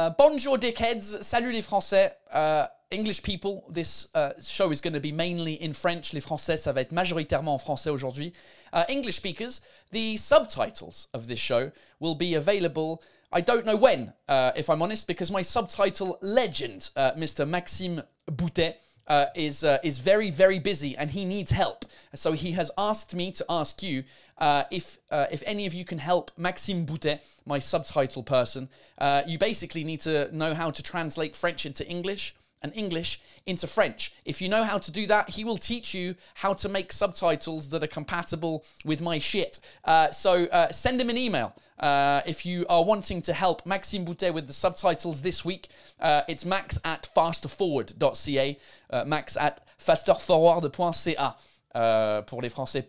Uh, bonjour, dickheads. Salut les Français. Uh, English people, this uh, show is going to be mainly in French. Les Français, ça va être majoritairement en français aujourd'hui. Uh, English speakers, the subtitles of this show will be available. I don't know when, uh, if I'm honest, because my subtitle legend, uh, Mr. Maxime Boutet, uh, is uh, is very very busy and he needs help. So he has asked me to ask you uh, if uh, if any of you can help Maxime Boutet, my subtitle person. Uh, you basically need to know how to translate French into English and English into French. If you know how to do that, he will teach you how to make subtitles that are compatible with my shit. Uh, so uh, send him an email. Uh, if you are wanting to help Maxime Boutet with the subtitles this week, uh, it's max at fasterforward.ca, uh, max at fasterforward.ca uh, pour les Français,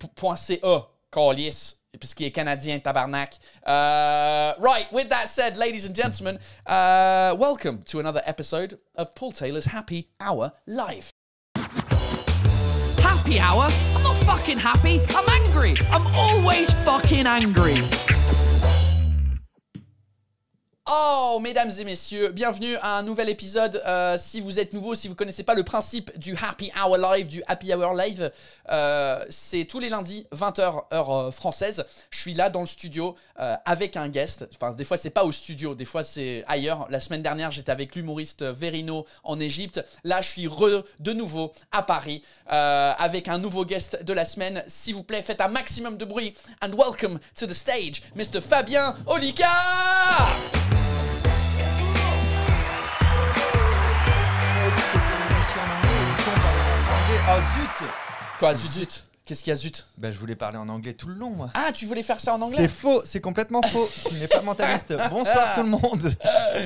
call oh, yes. Parce qu'il est canadien, tabarnak. Uh, right, with that said, ladies and gentlemen, uh, welcome to another episode of Paul Taylor's Happy Hour Live. Happy Hour? I'm not fucking happy. I'm angry. I'm always fucking angry. Oh, mesdames et messieurs, bienvenue à un nouvel épisode. Euh, si vous êtes nouveau, si vous connaissez pas le principe du Happy Hour Live, du Happy Hour Live, euh, c'est tous les lundis, 20h, heure euh, française. Je suis là dans le studio avec un guest. Enfin, des fois, c'est pas au studio, des fois, c'est ailleurs. La semaine dernière, j'étais avec l'humoriste Verino en Égypte. Là, je suis re de nouveau à Paris avec un nouveau guest de la semaine. S'il vous plaît, faites un maximum de bruit. And welcome to the stage, Mr. Fabien Olika! Ah zut Quoi, zut, zut. Qu'est-ce qu'il y a zut bah, je voulais parler en anglais tout le long moi. Ah tu voulais faire ça en anglais C'est faux, c'est complètement faux. tu n'es pas mentaliste. Bonsoir tout le monde. et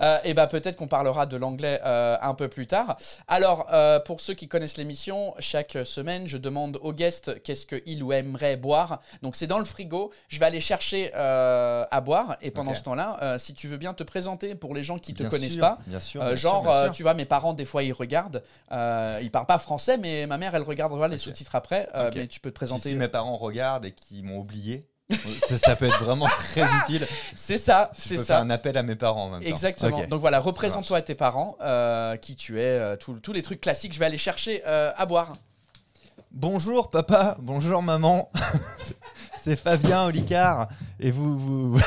euh, eh bah ben, peut-être qu'on parlera de l'anglais euh, un peu plus tard. Alors euh, pour ceux qui connaissent l'émission, chaque semaine je demande aux guests qu'est-ce qu'ils ou aimerait boire. Donc c'est dans le frigo. Je vais aller chercher à boire et pendant ce temps-là, si tu veux bien te présenter pour les gens qui ne te connaissent pas. Bien sûr. genre tu vois mes parents des fois ils regardent, ils parlent pas français mais ma mère elle regarde les sous-titres après. Euh, tu peux te présenter. Si, mes parents regardent et qui m'ont oublié, ça, peut être vraiment très utile. C'est ça, c'est ça. Faire un appel à mes parents en même temps. Exactement. Donc voilà, représente-toi à tes parents, euh, qui tu es, euh, tous les trucs classiques. Je vais aller chercher à boire. Bonjour papa, bonjour maman. c'est Fabien Olicard et vous vous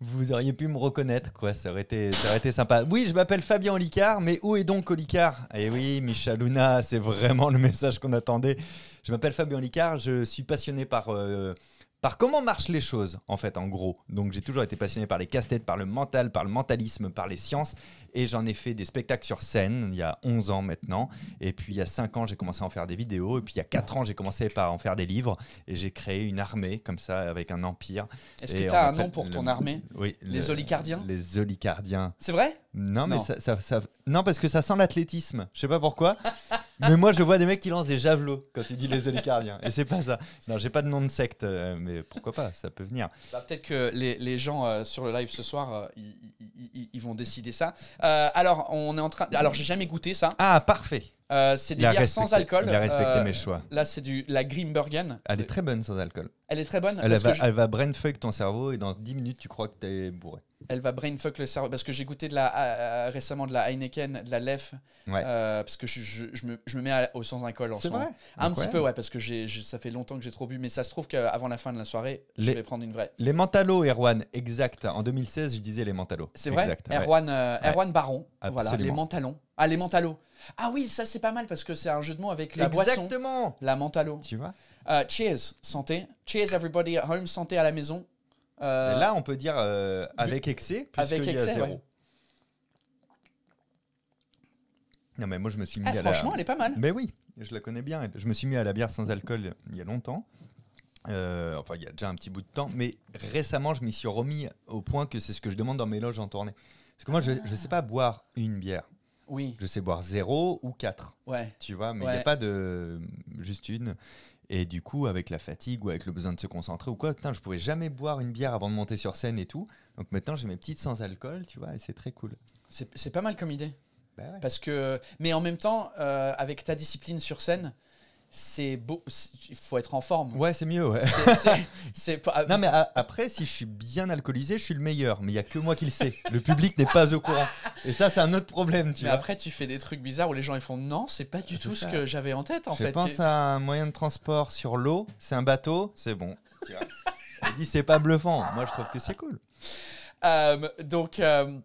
vous auriez pu me reconnaître, quoi. Ça aurait été, sympa. Oui, je m'appelle Fabien Olicard, mais où est donc Olicard Eh oui, Michel Luna, c'est vraiment le message qu'on attendait. Je m'appelle Fabien Olicard, je suis passionné par. Euh, par comment marchent les choses, en fait, en gros. Donc j'ai toujours été passionné par les casse-têtes, par le mental, par le mentalisme, par les sciences. Et j'en ai fait des spectacles sur scène il y a 11 ans maintenant. Et puis il y a 5 ans, j'ai commencé à en faire des vidéos. Et puis il y a 4 ans, j'ai commencé par en faire des livres. Et j'ai créé une armée comme ça, avec un empire. Est-ce que tu as un nom pour ton armée Oui. Les olicardiens Les olicardiens. C'est vrai non, mais Ça, non, parce que ça sent l'athlétisme. Je sais pas pourquoi. mais moi, je vois des mecs qui lancent des javelots quand tu dis les olicardiens. Et c'est pas ça. Non, j'ai pas de nom de secte, euh, mais pourquoi pas Ça peut venir. Bah, peut-être que les, les gens euh, sur le live ce soir, euh, ils, vont décider ça. Euh, alors, on est en train. Alors, j'ai jamais goûté ça. Ah, parfait. Euh, c'est des bières sans alcool. Il respecté euh, mes choix. Là, c'est du la Grimbergen. Elle est très bonne sans alcool. Elle est très bonne. Elle, va, que brainfuck ton cerveau et dans 10 minutes, tu crois que t'es bourré. Elle va brainfuck le cerveau. Parce que j'ai goûté euh, récemment de la Heineken, de la Lef. parce que je, me, mets au sans alcool en C'est vrai Un petit peu, ouais, parce que j'ai, ça fait longtemps que j'ai trop bu. Mais ça se trouve qu'avant la fin de la soirée, je vais prendre une vraie. Les Mentalos, Erwan, exact. En 2016, je disais les Mentalos. C'est vrai Erwan, Baron. Voilà, les Mentalons. Ah, les Mentalos. Ah oui, ça c'est pas mal parce que c'est un jeu de mots avec la Exactement. boisson, la mentalo. Tu vois euh, Cheers, santé. Cheers everybody at home, santé à la maison. Euh, là, on peut dire euh, avec excès, avec y a zéro. Non mais moi je me suis ah, mis à franchement, elle est pas mal. Mais oui, je la connais bien. Je me suis mis à la bière sans alcool il y a longtemps. enfin, il y a déjà un petit bout de temps, mais récemment, je m'y suis remis au point que c'est ce que je demande dans mes loges en tournée. Parce que moi, je ne sais ah. pas boire une bière. Oui. Je sais boire zéro ou quatre. Ouais. Tu vois, mais il n'y a pas de euh, juste une. Et du coup, avec la fatigue ou avec le besoin de se concentrer ou quoi, putain, je pouvais jamais boire une bière avant de monter sur scène et tout. Donc maintenant, j'ai mes petites sans alcool, tu vois, et c'est très cool. C'est pas mal comme idée. Bah Parce que, mais en même temps, euh, avec ta discipline sur scène, c'est beau. Il faut être en forme. Ouais, c'est mieux. C'est, pas... non, mais euh, après, si je suis bien alcoolisé, je suis le meilleur. Mais il y a que moi qui le sais. Le public n'est pas au courant. Et ça, c'est un autre problème. mais après, tu fais des trucs bizarres où les gens ils font non, c'est pas du tout ce que j'avais en tête. En je fait. pense à un moyen de transport sur l'eau. C'est un bateau. C'est bon. Tu vois. Il dit c'est pas bluffant. Moi, je trouve que c'est cool. Euh, donc. Euh,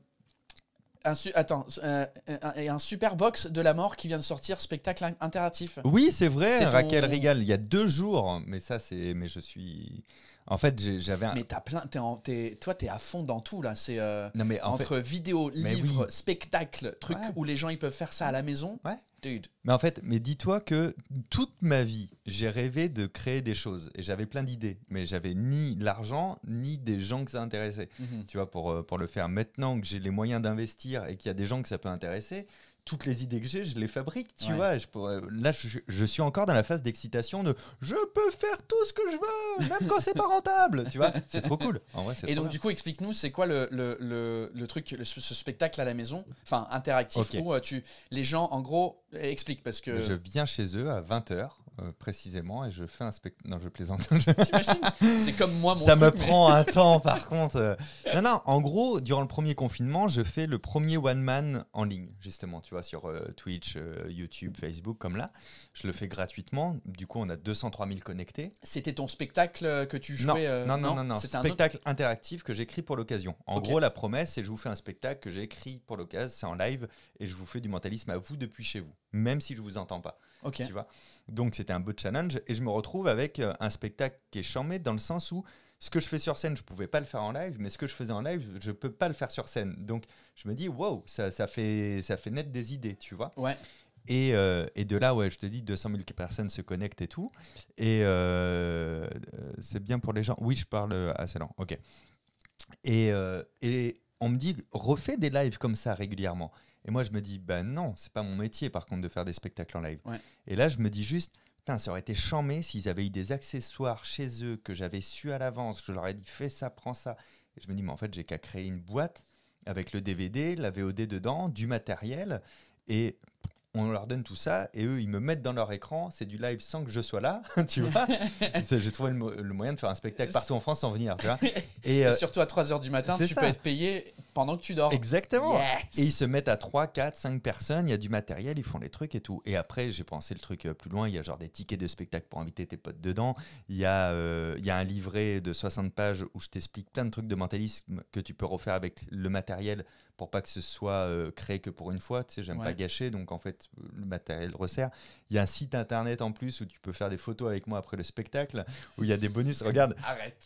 un Attends, euh, euh, un, super box de la mort qui vient de sortir, spectacle interactif. Oui, c'est vrai, Raquel Rigal, il y a deux jours, mais ça, c'est. Mais je suis. En fait, j'avais. Un... Mais plein. es, toi, t'es à fond dans tout là. C'est euh, entre vidéo, livre, spectacle, truc où les gens ils peuvent faire ça à la maison. Ouais. Mais en fait, mais dis-toi que toute ma vie, j'ai rêvé de créer des choses et j'avais plein d'idées, mais j'avais ni l'argent ni des gens que ça intéressait. Mhm. Tu vois, pour euh, pour le faire. Maintenant que j'ai les moyens d'investir et qu'il y a des gens que ça peut intéresser toutes les idées que j'ai, je les fabrique, tu vois. là, je, suis encore dans la phase d'excitation de je peux faire tout ce que je veux, même quand c'est pas rentable, tu vois. C'est trop cool. et donc, du coup, explique-nous, c'est quoi le, le, truc, ce spectacle à la maison, enfin interactif, où euh, tu, les gens, en gros, explique parce que. Je viens chez eux à 20h. Euh, précisément et je fais un spectacle. Non, je plaisante. C'est comme moi, mon Ça me prend un temps, par contre. Euh. Non, non, en gros, durant le premier confinement, je fais le premier one-man en ligne, justement, tu vois, sur euh, Twitch, YouTube, Facebook, comme là. Je le fais gratuitement. Du coup, on a 203 000 connectés. C'était ton spectacle que tu jouais Non, non, non, non. C'est un spectacle interactif que j'écris pour l'occasion. En gros, la promesse, c'est je vous fais un spectacle que j'ai écrit pour l'occasion, c'est en live et je vous fais du mentalisme à vous depuis chez vous même si je vous entends pas. Tu vois Donc c'était un beau challenge et je me retrouve avec euh, un spectacle qui est chamé dans le sens où ce que je fais sur scène, je pouvais pas le faire en live, mais ce que je faisais en live, je peux pas le faire sur scène. Donc je me dis wow, ça, fait ça fait naître des idées, tu vois. Ouais. Et, euh, de là, ouais, je te dis, 200 000 personnes se connectent et tout. Et euh, c'est bien pour les gens. Oui, je parle assez lent. Ok. Et, et on me dit, refais des lives comme ça régulièrement. Et moi, je me dis, bah non, c'est pas mon métier par contre de faire des spectacles en live. Et là, je me dis juste, putain, ça aurait été chamé s'ils avaient eu des accessoires chez eux que j'avais su à l'avance. Je leur ai dit, fais ça, prends ça. Et je me dis, mais en fait, j'ai qu'à créer une boîte avec le DVD, la VOD dedans, du matériel. Et on leur donne tout ça et eux ils me mettent dans leur écran, c'est du live sans que je sois là, tu vois. J'ai trouvé le, moyen de faire un spectacle partout en France sans venir, euh, Et, surtout à 3 heures du matin, tu peux être payé pendant que tu dors. Exactement. Et ils se mettent à 3, 4, 5 personnes, il y a du matériel, ils font les trucs et tout. Et après, j'ai pensé le truc euh, plus loin, il y a genre des tickets de spectacle pour inviter tes potes dedans, il y a, euh, il y a un livret de 60 pages où je t'explique plein de trucs de mentalisme que tu peux refaire avec le matériel pour pas que ce soit euh, créé que pour une fois. Tu sais, j'aime pas gâcher, donc en fait, le matériel resserre. Il y a un site internet en plus où tu peux faire des photos avec moi après le spectacle, où il y a des bonus. Regarde,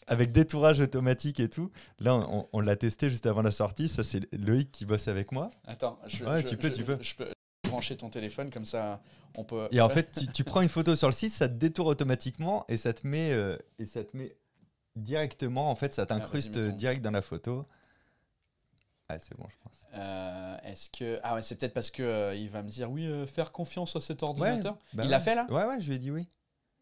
avec détourage automatique et tout. Là, on, l'a testé juste avant la sortie. Ça, c'est Loïc qui bosse avec moi. Attends, je, tu peux, je, tu peux. brancher ton téléphone comme ça on peut et en fait tu, prends une photo sur le site ça te détourne automatiquement et ça te met euh, et ça te met directement en fait ça ah, t'incruste direct dans la photo ah, c'est bon, je pense. Euh, est-ce que. Ah, ouais, c'est peut-être parce que euh, il va me dire oui, euh, faire confiance à cet ordinateur. Bah il l'a fait là Ouais, ouais, je lui ai dit oui.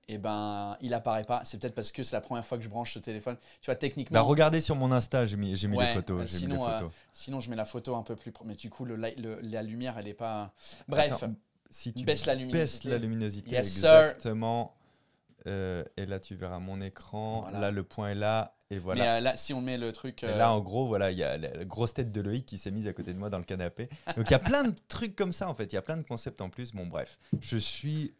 Et eh ben, il apparaît pas. C'est peut-être parce que c'est la première fois que je branche ce téléphone. Tu vois, techniquement. Bah, regardez sur mon Insta, j'ai mis, mis, les photos, sinon, mis photos. sinon, je mets la photo un peu plus. Mais du coup, le, la lumière, elle est pas. Bref, baisse si tu baisses la luminosité. la luminosité, yes, exactement. et là, tu verras mon écran. Là, le point est là. Mais euh, là, si on met le truc. Là, euh, en gros, voilà, il y a la grosse tête de Loïc qui s'est mise à côté de moi dans le canapé. Donc, il y a plein de trucs comme ça, en fait. Il y a plein de concepts en plus. Bon, bref. Je suis,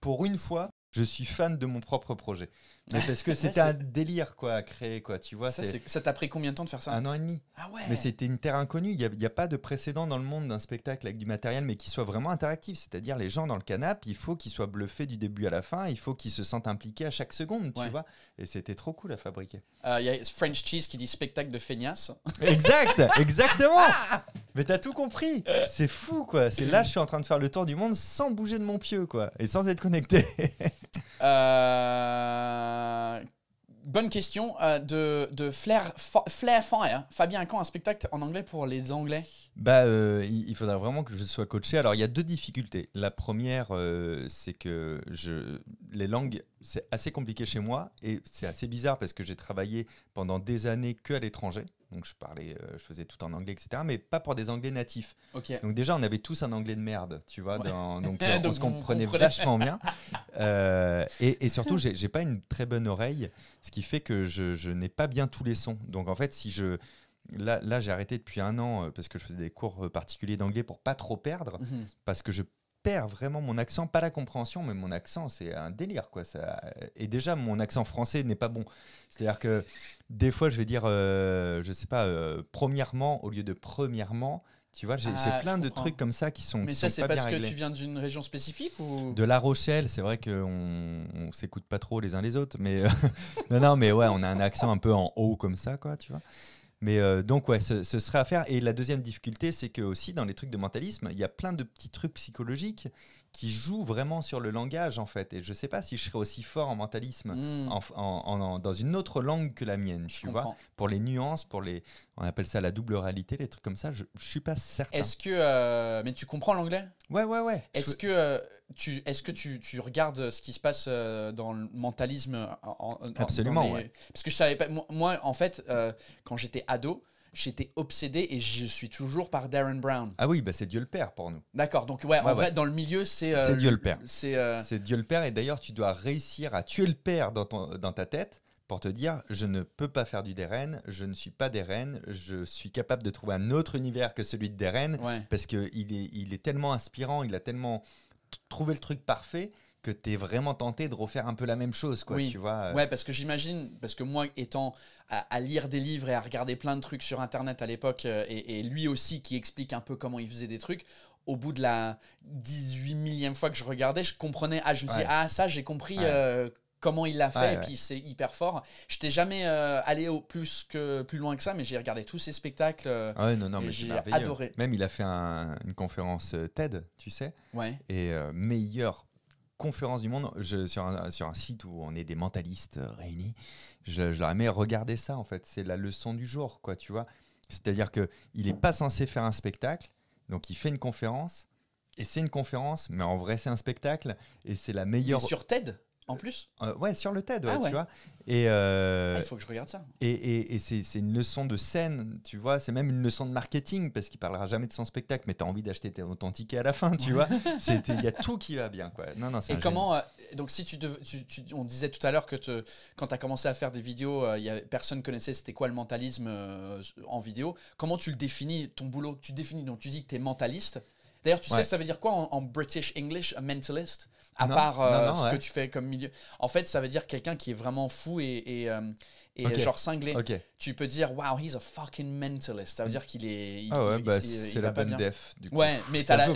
pour une fois, je suis fan de mon propre projet. Mais parce que c'était un délire quoi, à créer. Quoi, tu vois, ça t'a pris combien de temps de faire ça Un an et demi. Ah mais c'était une terre inconnue. Il n'y a, pas de précédent dans le monde d'un spectacle avec du matériel, mais qui soit vraiment interactif. C'est-à-dire, les gens dans le canap il faut qu'ils soient bluffés du début à la fin. Il faut qu'ils se sentent impliqués à chaque seconde. Tu vois et c'était trop cool à fabriquer. Euh, il y a French Cheese qui dit spectacle de feignasse. Exact, exactement. Ah mais t'as tout compris. C'est fou, quoi. C'est là, je suis en train de faire le tour du monde sans bouger de mon pieu, quoi. Et sans être connecté. euh. Euh, bonne question euh, de, de Flair, Flair Fire. Hein. Fabien, quand un spectacle en anglais pour les Anglais bah, euh, il, faudra vraiment que je sois coaché. Alors, il y a deux difficultés. La première, c'est que je, les langues, c'est assez compliqué chez moi et c'est assez bizarre parce que j'ai travaillé pendant des années que à l'étranger donc je parlais, euh, je faisais tout en anglais, etc. Mais pas pour des anglais natifs. Donc déjà, on avait tous un anglais de merde, tu vois. donc, on se comprenait vachement bien. Euh, et, et, surtout, j'ai pas une très bonne oreille, ce qui fait que je, n'ai pas bien tous les sons. Donc en fait, si je Là, j'ai arrêté depuis un an euh, parce que je faisais des cours particuliers d'anglais pour pas trop perdre, mhm. parce que je vraiment mon accent, pas la compréhension, mais mon accent, c'est un délire. quoi. Ça... Et déjà, mon accent français n'est pas bon. C'est-à-dire que des fois, je vais dire, euh, je sais pas, euh, premièrement au lieu de premièrement. Tu vois, j'ai ah, plein de trucs comme ça qui sont. Mais ça, c'est parce que tu viens d'une région spécifique ou De La Rochelle, c'est vrai qu'on on, s'écoute pas trop les uns les autres, mais euh, non, non, mais ouais, on a un accent un peu en haut comme ça, quoi, tu vois. Mais euh, donc, ouais, ce, ce, serait à faire. Et la deuxième difficulté, c'est que aussi, dans les trucs de mentalisme, il y a plein de petits trucs psychologiques qui joue vraiment sur le langage en fait. Et je sais pas si je serais aussi fort en mentalisme hmm. en, dans une autre langue que la mienne, tu vois. Pour les nuances, pour les, on appelle ça la double réalité, les trucs comme ça. Je, suis pas certain. Est-ce que, euh, mais tu comprends l'anglais Ouais, ouais, ouais. Est-ce que euh, tu, est-ce que tu, tu, regardes ce qui se passe euh, dans le mentalisme en, Absolument. Parce que je savais pas. Moi, en fait, quand j'étais ado j'étais obsédé et je suis toujours par Darren Brown. Ah oui, bah c'est Dieu le Père pour nous. D'accord, donc ouais, en vrai, dans le milieu, c'est. Euh, c'est Dieu le Père. Euh, c'est Dieu le Père, et d'ailleurs, tu dois réussir à tuer le Père dans, dans ta tête pour te dire je ne peux pas faire du Darren, je ne suis pas Darren, je suis capable de trouver un autre univers que celui de Darren parce parce qu'il est, il est tellement inspirant, il a tellement trouvé le truc parfait que tu es vraiment tenté de refaire un peu la même chose, quoi, tu vois. Euh. Ouais, parce que j'imagine, parce que moi, étant à, lire des livres et à regarder plein de trucs sur Internet à l'époque, euh, et, lui aussi qui explique un peu comment il faisait des trucs, au bout de la 18 millième fois que je regardais, je comprenais, ah, je me dis, ah, ça, j'ai compris. Euh, comment il l'a fait, et puis c'est hyper fort. Je t'ai jamais allé au plus, que, plus loin que ça, mais j'ai regardé tous ses spectacles. Ah ouais, non, non, mais j'ai adoré. Même il a fait une conférence TED, tu sais, ouais. et meilleur conférence du monde, je, sur, un, sur, un, site où on est des mentalistes euh, réunis, je, je leur mis, regarder ça en fait, c'est la leçon du jour, quoi, tu vois. C'est-à-dire que il n'est pas censé faire un spectacle, donc il fait une conférence, et c'est une conférence, mais en vrai c'est un spectacle, et c'est la meilleure. sur TED en plus euh, Ouais, sur le TED, ah tu vois. Et euh, ah, il faut que je regarde ça. Et, c'est une leçon de scène, tu vois. C'est même une leçon de marketing parce qu'il parlera jamais de son spectacle, mais tu as envie d'acheter ton ticket à la fin, tu vois. Il y a tout qui va bien, quoi. Non, non, et comment euh, Donc, si tu, on disait tout à l'heure que quand tu as commencé à faire des vidéos, y a, personne connaissait c'était quoi le mentalisme en vidéo. Comment tu le définis ton boulot Tu définis donc tu dis que tu es mentaliste. D'ailleurs, tu sais ça veut dire quoi en, British English, un mentalist à part euh, ce que tu fais comme milieu. En fait, ça veut dire quelqu'un qui est vraiment fou et, et, euh, et genre cinglé. Tu peux dire wow, he's a fucking mentalist. Ça veut mm. dire qu'il est. ah ouais, bah, c'est la bonne def. Du coup. Ouais, mais as la,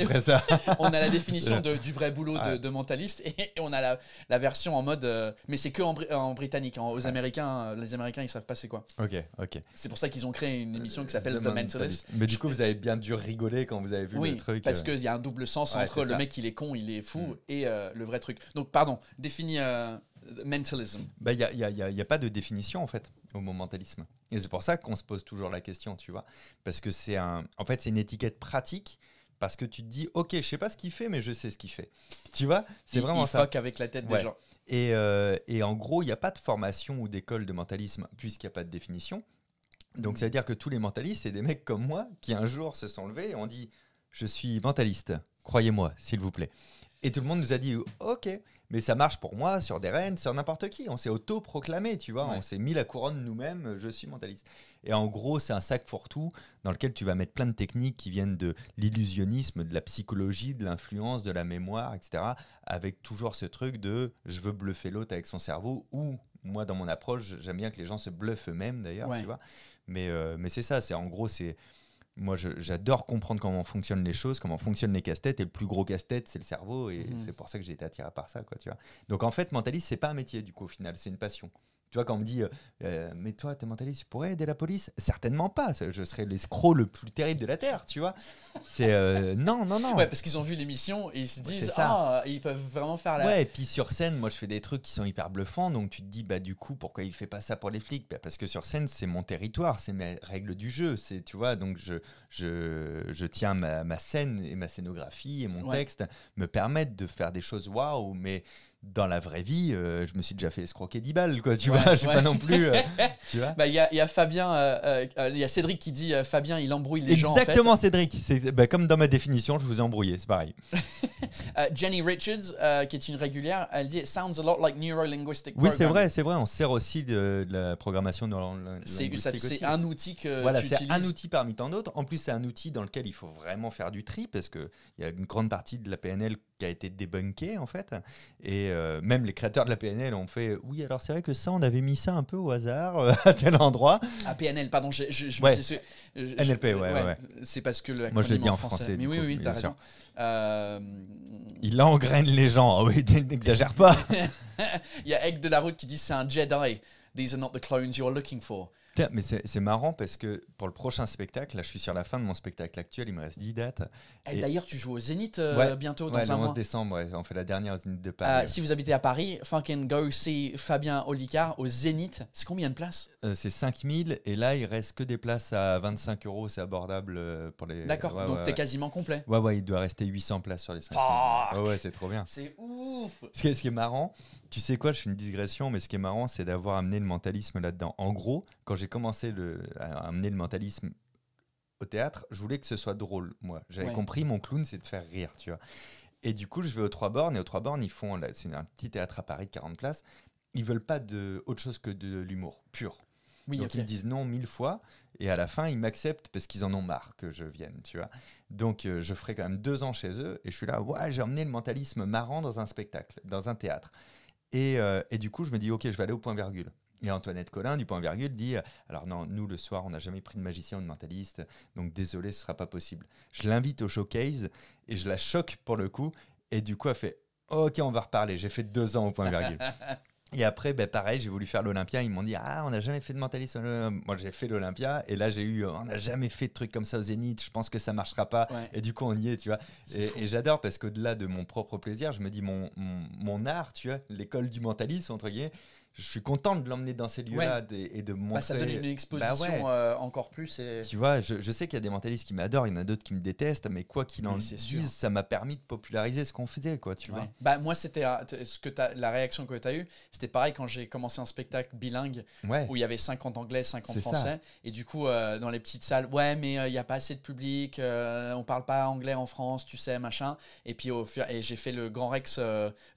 on a la définition du vrai boulot de, mentaliste et, on a la, version en mode. Euh, mais c'est que en, britannique. Hein. aux Américains, les Américains, ils savent pas c'est quoi. Ok, ok. C'est pour ça qu'ils ont créé une émission qui s'appelle The, mentalist. Mais du coup, vous avez bien dû rigoler quand vous avez vu le truc. Parce euh. qu'il y a un double sens entre le mec, il est con, il est fou mm. et euh, le vrai truc. Donc, pardon, définis. Bah, il n'y a, y a, y a, pas de définition en fait au mot mentalisme. Et c'est pour ça qu'on se pose toujours la question, tu vois. Parce que c'est un, en fait, c'est une étiquette pratique parce que tu te dis, ok, je sais pas ce qu'il fait, mais je sais ce qu'il fait. Tu vois, c'est vraiment il ça. avec la tête des gens. Et, euh, et en gros, il n'y a pas de formation ou d'école de mentalisme puisqu'il n'y a pas de définition. Donc, ça veut dire que tous les mentalistes, c'est des mecs comme moi qui un jour se sont levés et ont dit, je suis mentaliste, croyez-moi, s'il vous plaît. Et tout le monde nous a dit OK, mais ça marche pour moi, sur des reines, sur n'importe qui. On s'est auto-proclamé, tu vois. On s'est mis la couronne nous-mêmes, je suis mentaliste. Et en gros, c'est un sac pour tout dans lequel tu vas mettre plein de techniques qui viennent de l'illusionnisme, de la psychologie, de l'influence, de la mémoire, etc. Avec toujours ce truc de je veux bluffer l'autre avec son cerveau ou moi, dans mon approche, j'aime bien que les gens se bluffent eux-mêmes d'ailleurs, tu vois. Mais, euh, mais c'est ça, c'est en gros, c'est moi, j'adore comprendre comment fonctionnent les choses, comment fonctionnent les casse-têtes. Et le plus gros casse-tête, c'est le cerveau. Et mhm. c'est pour ça que j'ai été attiré par ça. Quoi, Donc, en fait, mentaliste, n'est pas un métier, du coup, au final. C'est une passion. Tu vois, quand on me dit, euh, euh, mais toi, t'es mentaliste, tu pourrais aider la police Certainement pas. Je serais l'escroc le plus terrible de la Terre, tu vois. C'est euh, non, non, non. Ouais, parce qu'ils ont vu l'émission et ils se disent, ah, ils peuvent vraiment faire la. Ouais, et puis sur scène, moi, je fais des trucs qui sont hyper bluffants. Donc tu te dis, bah, du coup, pourquoi il fait pas ça pour les flics bah, Parce que sur scène, c'est mon territoire, c'est mes règles du jeu. C'est, tu vois, donc je, je, je tiens ma, ma, scène et ma scénographie et mon texte me permettent de faire des choses waouh, mais dans la vraie vie, euh, je me suis déjà fait escroquer 10 balles, quoi, tu vois, je pas non plus. Euh, bah, il y, a, y, a Fabien, euh, il y a Cédric qui dit Fabien, il embrouille les gens. Exactement, fait. Cédric. C'est, bah, comme dans ma définition, je vous ai embrouillé, c'est pareil. Jenny Richards, qui est une régulière, elle dit sounds a lot like neurolinguistic Oui, c'est vrai, c'est vrai, on sert aussi de, la programmation neurolinguistique. C'est, c'est un outil que. Voilà, c'est un outil parmi tant d'autres. En plus, c'est un outil dans lequel il faut vraiment faire du tri, parce qu'il y a une grande partie de la PNL qui a été débunkée, en fait. Et. Euh, même les créateurs de la PNL ont fait oui, alors c'est vrai que ça, on avait mis ça un peu au hasard euh, à tel endroit. À ah, PNL, pardon, je, NLP, ouais, ouais, C'est parce que le. Moi, je l'ai dit en français. oui, oui, oui, t'as raison. Euh, Il engraine les gens. Ah oui, n'exagère pas. Il y a Egg de la route qui dit c'est un Jedi. These are not the clones you are looking for. Mais c'est marrant parce que pour le prochain spectacle, là je suis sur la fin de mon spectacle actuel, il me reste 10 dates. Eh, et, D'ailleurs, tu joues au Zénith euh, bientôt dans ouais, un le 11 décembre, on fait la dernière au Zénith de Paris. Ah, si vous habitez à Paris, fucking go see Fabien Olicard au Zénith. C'est combien de places euh, C'est 5000 et là il reste que des places à 25 euros, c'est abordable euh, pour les. D'accord, donc t'es quasiment complet. Ouais, ouais, il doit rester 800 places sur les 5000. Oh ouais, c'est trop bien. C'est ouf qui, ce qui est marrant, tu sais quoi, je fais une digression, mais ce qui est marrant, c'est d'avoir amené le mentalisme là-dedans. En gros, quand j'ai commencé le, à amener le mentalisme au théâtre, je voulais que ce soit drôle, moi. J'avais compris, mon clown, c'est de faire rire, tu vois. Et du coup, je vais aux Trois Bornes, et aux Trois Bornes, ils font, c'est un petit théâtre à Paris de 40 places, ils veulent pas de autre chose que de l'humour pur. Donc ils disent non mille fois, et à la fin, ils m'acceptent parce qu'ils en ont marre que je vienne, tu vois. Donc euh, je ferai quand même deux ans chez eux, et je suis là, ouais, j'ai amené le mentalisme marrant dans un spectacle, dans un théâtre. Euh, et, du coup, je me dis, OK, je vais aller au point virgule. Et Antoinette Collin du point virgule dit, euh, alors non, nous le soir, on n'a jamais pris de magicien ou de mentaliste, donc désolé, ce sera pas possible. Je l'invite au showcase et je la choque pour le coup. Et du coup, elle fait, OK, on va reparler. J'ai fait deux ans au point virgule. Et après, ben, pareil, j'ai voulu faire l'Olympia. Ils m'ont dit Ah, on n'a jamais fait de mentalisme. Euh, moi, j'ai fait l'Olympia. Et là, j'ai eu euh, On n'a jamais fait de truc comme ça au Zénith. Je pense que ça marchera pas. Et du coup, on y est, tu vois. Et, j'adore parce qu'au-delà de mon propre plaisir, je me dis Mon, mon, mon art, tu vois, l'école du mentalisme, entre guillemets, je suis content de l'emmener dans ces lieux-là et, de bah, montrer. ça donne une exposition bah euh, encore plus. Tu vois, je, je sais qu'il y a des mentalistes qui m'adorent, il y en a d'autres qui me détestent, mais quoi qu'il en dise, ça m'a permis de populariser ce qu'on faisait, quoi, tu vois. Bah, moi, c'était euh, ce que la réaction que tu as eue, c'était pareil quand j'ai commencé un spectacle bilingue où il y avait 50 anglais, 50 français, et du coup, euh, dans les petites salles, ouais, mais il n'y a pas assez de public, on parle pas anglais en France, tu sais, machin. Et puis, au, et j'ai fait le Grand Rex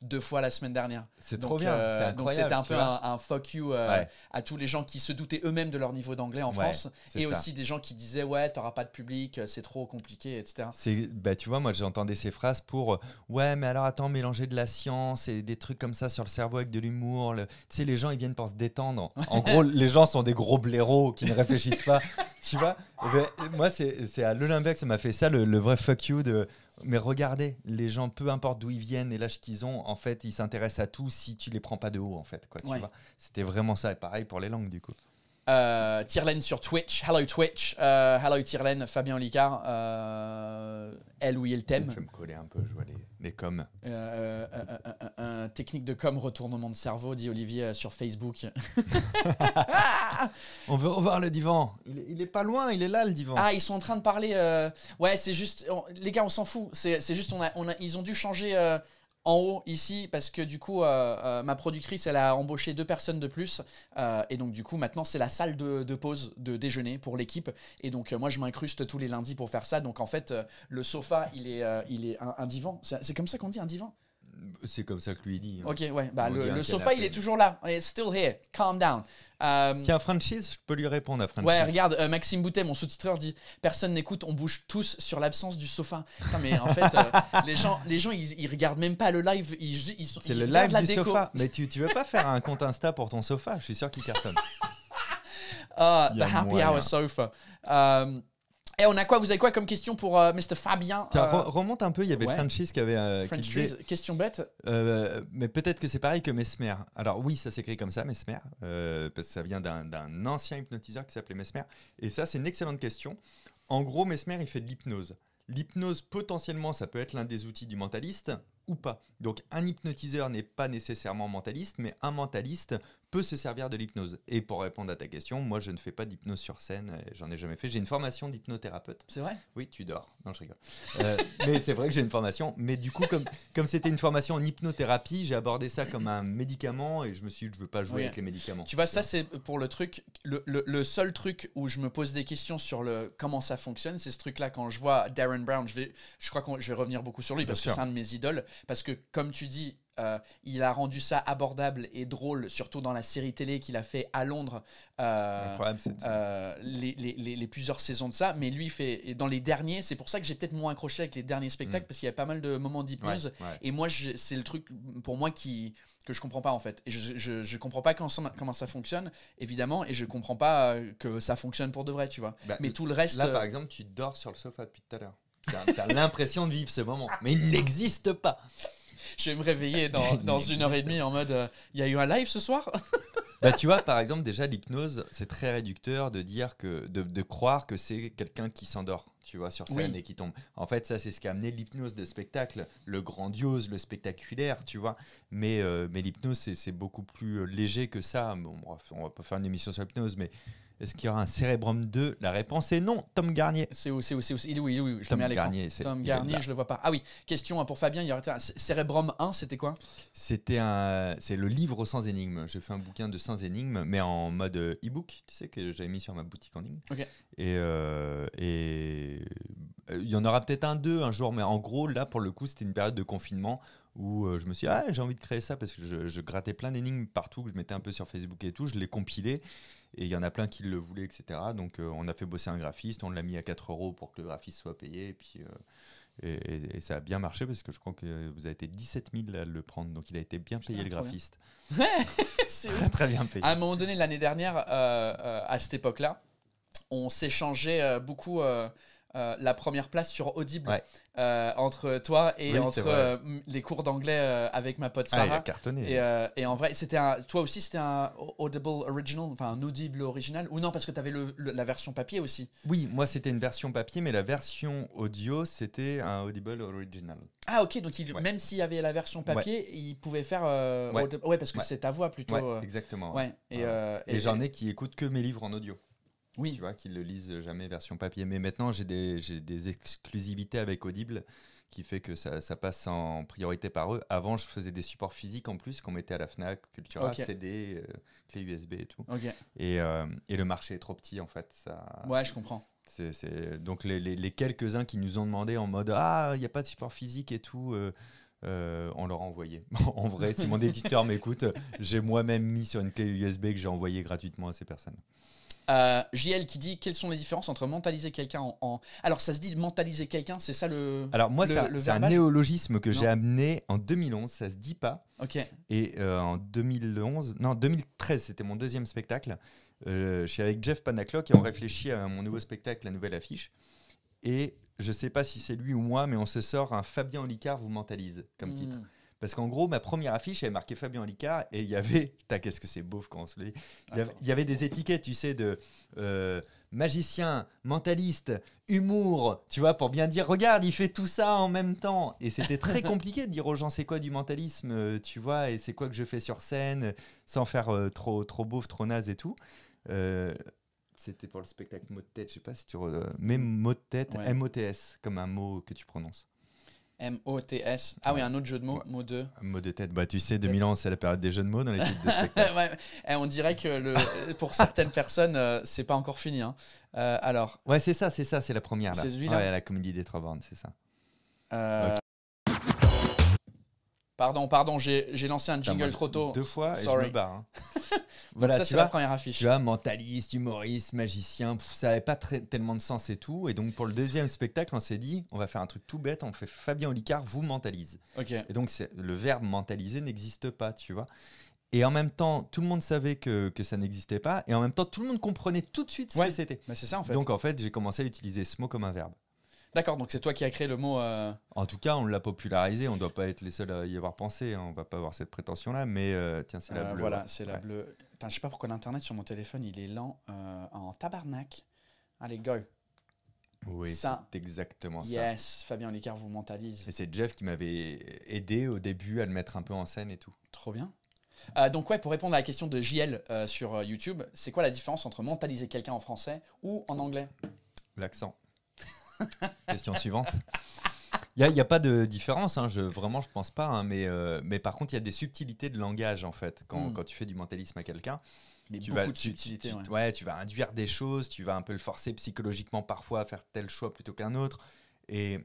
deux fois la semaine dernière. C'est trop bien, c'est incroyable. Donc, c'était un peu un, fuck you euh, à tous les gens qui se doutaient eux-mêmes de leur niveau d'anglais en France. Et aussi des gens qui disaient Ouais, t'auras pas de public, euh, c'est trop compliqué, etc. Bah, tu vois, moi j'entendais ces phrases pour euh, Ouais, mais alors attends, mélanger de la science et des trucs comme ça sur le cerveau avec de l'humour. Tu sais, les gens ils viennent pour se détendre. En gros, les gens sont des gros blaireaux qui ne réfléchissent pas. tu vois ben, Moi, c'est à que ça m'a fait ça, le vrai fuck you de mais regardez, les gens, peu importe d'où ils viennent et l'âge qu'ils ont, en fait, ils s'intéressent à tout si tu les prends pas de haut, en fait. Quoi, C'était vraiment ça. Et pareil pour les langues, du coup. Euh, sur Twitch. Hello Twitch. Euh, hello Tirlen, Fabien Olicard. Euh, elle ou il thème. Je me connais un peu, je vois les, coms. Euh, technique de com, retournement de cerveau, dit Olivier sur Facebook. on veut revoir le divan. Il, est pas loin, il est là le divan. Ah, ils sont en train de parler. Ouais, c'est juste. les gars, on s'en fout. C'est juste, on on ils ont dû changer en haut ici parce que du coup euh, euh, ma productrice elle a embauché deux personnes de plus euh, et donc du coup maintenant c'est la salle de, pause de déjeuner pour l'équipe et donc moi je m'incruste tous les lundis pour faire ça donc en fait le sofa il est il est un, divan c'est comme ça qu'on dit un divan c'est comme ça que lui dit. Hein. Ok, ouais. Bah, le, sofa, il est toujours là. It's still here. Calm down. Euh, Tiens, Franchise, je peux lui répondre à Franchise. Ouais, regarde, euh, Maxime Boutet, mon sous-titreur, dit Personne n'écoute, on bouge tous sur l'absence du sofa. mais en fait, euh, les gens, les gens ils, regardent même pas le live. Ils, C'est le live du sofa. Mais tu, veux pas faire un compte Insta pour ton sofa Je suis sûr qu'il cartonne. Ah, the Happy Hour Sofa. Et on a quoi Vous avez quoi comme question pour euh, Mr. Fabien euh, Remonte un peu, il y avait ouais. qui avait. Euh, question bête. Euh, mais peut-être que c'est pareil que Mesmer. Alors oui, ça s'écrit comme ça, Mesmer, parce que ça vient d'un ancien hypnotiseur qui s'appelait Mesmer. Et ça, c'est une excellente question. En gros, Mesmer, il fait de l'hypnose. L'hypnose, potentiellement, ça peut être l'un des outils du mentaliste ou pas. Donc un hypnotiseur n'est pas nécessairement mentaliste, mais un mentaliste peut se servir de l'hypnose. Et pour répondre à ta question, moi je ne fais pas d'hypnose sur scène, euh, j'en ai jamais fait. J'ai une formation d'hypnothérapeute. C'est vrai Oui, tu dors. Non, je rigole. Euh, mais c'est vrai que j'ai une formation. Mais du coup, comme, comme c'était une formation en hypnothérapie, j'ai abordé ça comme un médicament et je me suis dit, je veux pas jouer avec les médicaments. Tu vois, ça c'est pour le truc, le, seul truc où je me pose des questions sur le comment ça fonctionne, c'est ce truc-là quand je vois Darren Brown, je, vais, je crois que je vais revenir beaucoup sur lui parce que c'est un de mes idoles. Parce que comme tu dis, euh, il a rendu ça abordable et drôle, surtout dans la série télé qu'il a fait à Londres, euh, euh, les, plusieurs saisons de ça. Mais lui, fait, dans les derniers, c'est pour ça que j'ai peut-être moins accroché avec les derniers spectacles, mm. parce qu'il y a pas mal de moments d'hypnose. Et moi, c'est le truc pour moi qui, que je comprends pas en fait. Et je, je, comprends pas comment ça fonctionne, évidemment, et je comprends pas que ça fonctionne pour de vrai, tu vois. Bah, mais tout le reste. Là, par exemple, tu dors sur le sofa depuis tout à l'heure. T'as l'impression de vivre ce moment, mais il n'existe pas. je vais me réveiller dans, une heure et demie en mode il euh, y a eu un live ce soir bah, tu vois, par exemple, déjà, l'hypnose, c'est très réducteur de dire que, de, croire que c'est quelqu'un qui s'endort, tu vois, sur scène et qui tombe. En fait, ça, c'est ce qui a amené l'hypnose de spectacle, le grandiose, le spectaculaire, tu vois. Mais, euh, mais l'hypnose, c'est beaucoup plus euh, léger que ça. Bon, bref, on va pas faire une émission sur l'hypnose, mais est-ce qu'il y aura un Cérébrum 2 La réponse est non, Tom Garnier. C'est où, c'est où, c'est Il est où, Je Tom le mets Tom Garnier, je le vois pas. Ah oui, question pour Fabien, il y aurait un Cérébrum 1, c'était quoi C'était un c'est le livre sans énigmes. J'ai fait un bouquin de sans énigmes mais en mode euh, e-book, tu sais que j'avais mis sur ma boutique en ligne. Et euh, euh, il y en aura peut-être un 2 un jour mais en gros là pour le coup, c'était une période de confinement où je me suis dit, ah, j'ai envie de créer ça parce que je, je grattais plein d'énigmes partout que je mettais un peu sur Facebook et tout, je les compilais et il y en a plein qui le voulaient, etc. Donc euh, on a fait bosser un graphiste, on l'a mis à 4 euros pour que le graphiste soit payé, et puis euh, et, ça a bien marché parce que je crois que vous avez été 17 000 à le prendre, donc il a été bien payé le graphiste. très, très bien payé. À un moment donné l'année dernière, euh, à cette époque-là, on s'échangeait beaucoup. Euh, la première place sur Audible euh, entre toi et entre euh, les cours d'anglais avec ma pote ah, Sarah. Ah, cartonné. Et, en vrai, c'était toi aussi, c'était un Audible original, enfin un Audible original, ou non, parce que tu avais le, la version papier aussi. Oui, moi c'était une version papier, mais la version audio, c'était un Audible original. Ah ok, donc il, même s'il y avait la version papier, il pouvait faire... ouais. parce que c'est ta voix plutôt. exactement. Ouais. Et, et j'en ai qui écoutent que mes livres en audio. Oui. Tu vois, qu'ils le lisent jamais version papier. Mais maintenant, j'ai des, exclusivités avec Audible qui fait que ça, passe en priorité par eux. Avant, je faisais des supports physiques en plus qu'on mettait à la Fnac, Cultura, CD, euh, clé USB et tout. Euh, et, le marché est trop petit en fait. Ouais, je comprends. Donc les, quelques-uns qui nous ont demandé en mode Ah, il n'y a pas de support physique et tout. Euh, on leur a envoyé. en vrai, si mon éditeur m'écoute, j'ai moi-même mis sur une clé USB que j'ai envoyée gratuitement à ces personnes. Euh, JL qui dit quelles sont les différences entre mentaliser quelqu'un en, Alors ça se dit mentaliser quelqu'un, c'est ça le. Alors moi, c'est un néologisme que j'ai amené en 2011, ça se dit pas. Ok. Et euh, en 2011, non, 2013, c'était mon deuxième spectacle. Euh, je suis avec Jeff Panaclock et on réfléchit à mon nouveau spectacle, la nouvelle affiche. Et je sais pas si c'est lui ou moi, mais on se sort un Fabien Olicard vous mentalise comme hmm. titre. Parce qu'en gros, ma première affiche, elle marquait Fabien Licard et il y avait. T'as qu'est-ce que c'est beau quand on se le dit. Il y, avait, des étiquettes, tu sais, de. Euh, magicien, mentaliste, humour, tu vois, pour bien dire, regarde, il fait tout ça en même temps. Et c'était très compliqué de dire aux gens, c'est quoi du mentalisme, euh, tu vois, et c'est quoi que je fais sur scène, sans faire euh, trop, trop beauf, trop naze et tout. c'était pour le spectacle mot de tête, je sais pas si tu... Re... Mais mot de tête, M-O-T-S, comme un mot que tu prononces. M-O-T-S. Ah oui, un autre jeu de mots, mot de. Mot de tête. Bah, tu sais, 2011, c'est la période des jeux de mots dans les titres de spectacle. ouais. Et eh, on dirait que le, pour certaines personnes, ce euh, c'est pas encore fini. Hein. Euh, alors. Ouais, c'est ça, c'est ça, c'est la première. C'est celui-là. Ouais, la comédie des trois bandes, c'est ça. Euh... Pardon, pardon, j'ai lancé un jingle trop tôt. Deux fois et je me barre. Hein. voilà, ça, c'est la première affiche. Tu vois, mentaliste, humoriste, magicien, ça n'avait pas très, tellement de sens et tout. Et donc, pour le deuxième spectacle, on s'est dit, on va faire un truc tout bête, on fait Fabien Olicard vous mentalise. Et donc, le verbe mentaliser n'existe pas, tu vois. Et en même temps, tout le monde savait que, ça n'existait pas. Et en même temps, tout le monde comprenait tout de suite ce que c'était. Bah, c'est ça, en fait. Donc, en fait, j'ai commencé à utiliser ce mot comme un verbe. D'accord, donc c'est toi qui as créé le mot. Euh, en tout cas, on l'a popularisé. On ne doit pas être les seuls à y avoir pensé. Hein. On ne va pas avoir cette prétention-là. Mais euh, tiens, c'est la euh, bleue. Voilà, hein. c'est la bleue. Je je sais pas pourquoi l'internet sur mon téléphone il est lent en tabarnak. Allez, go. Oui, c'est exactement ça. Yes, Fabien Licard vous mentalise. Et c'est Jeff qui m'avait aidé au début à le mettre un peu en scène et tout. Trop bien. donc ouais, pour répondre à la question de JL sur YouTube, c'est quoi la différence entre mentaliser quelqu'un en français ou en anglais L'accent. Question suivante. Il n'y a, pas de différence, hein, je, vraiment, je pense pas. Hein, mais, euh, mais par contre, il y a des subtilités de langage, en fait, quand, hmm. tu fais du mentalisme à quelqu'un. Mais tu beaucoup vas, de subtilités. Tu, ouais. tu vas induire des choses, tu vas un peu le forcer psychologiquement parfois à faire tel choix plutôt qu'un autre. Et,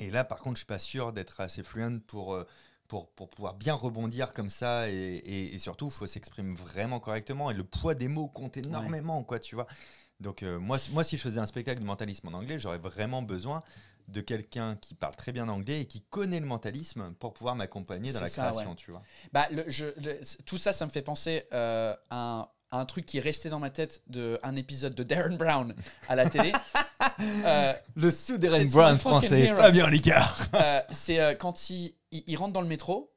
là, par contre, je suis pas sûr d'être assez fluent pour, euh, pour, pouvoir bien rebondir comme ça. Et, surtout, il faut s'exprimer vraiment correctement. Et le poids des mots compte énormément, quoi, tu vois. Donc euh, moi, moi, si je faisais un spectacle de mentalisme en anglais, j'aurais vraiment besoin de quelqu'un qui parle très bien anglais et qui connaît le mentalisme pour pouvoir m'accompagner dans la création, tu vois. Bah, le, tout ça, ça me fait penser euh, à, un, un, truc qui est resté dans ma tête de un épisode de Darren Brown à la télé. Euh, le sous Darren Brown français, Fabien Licard. c'est quand il, il rentre dans le métro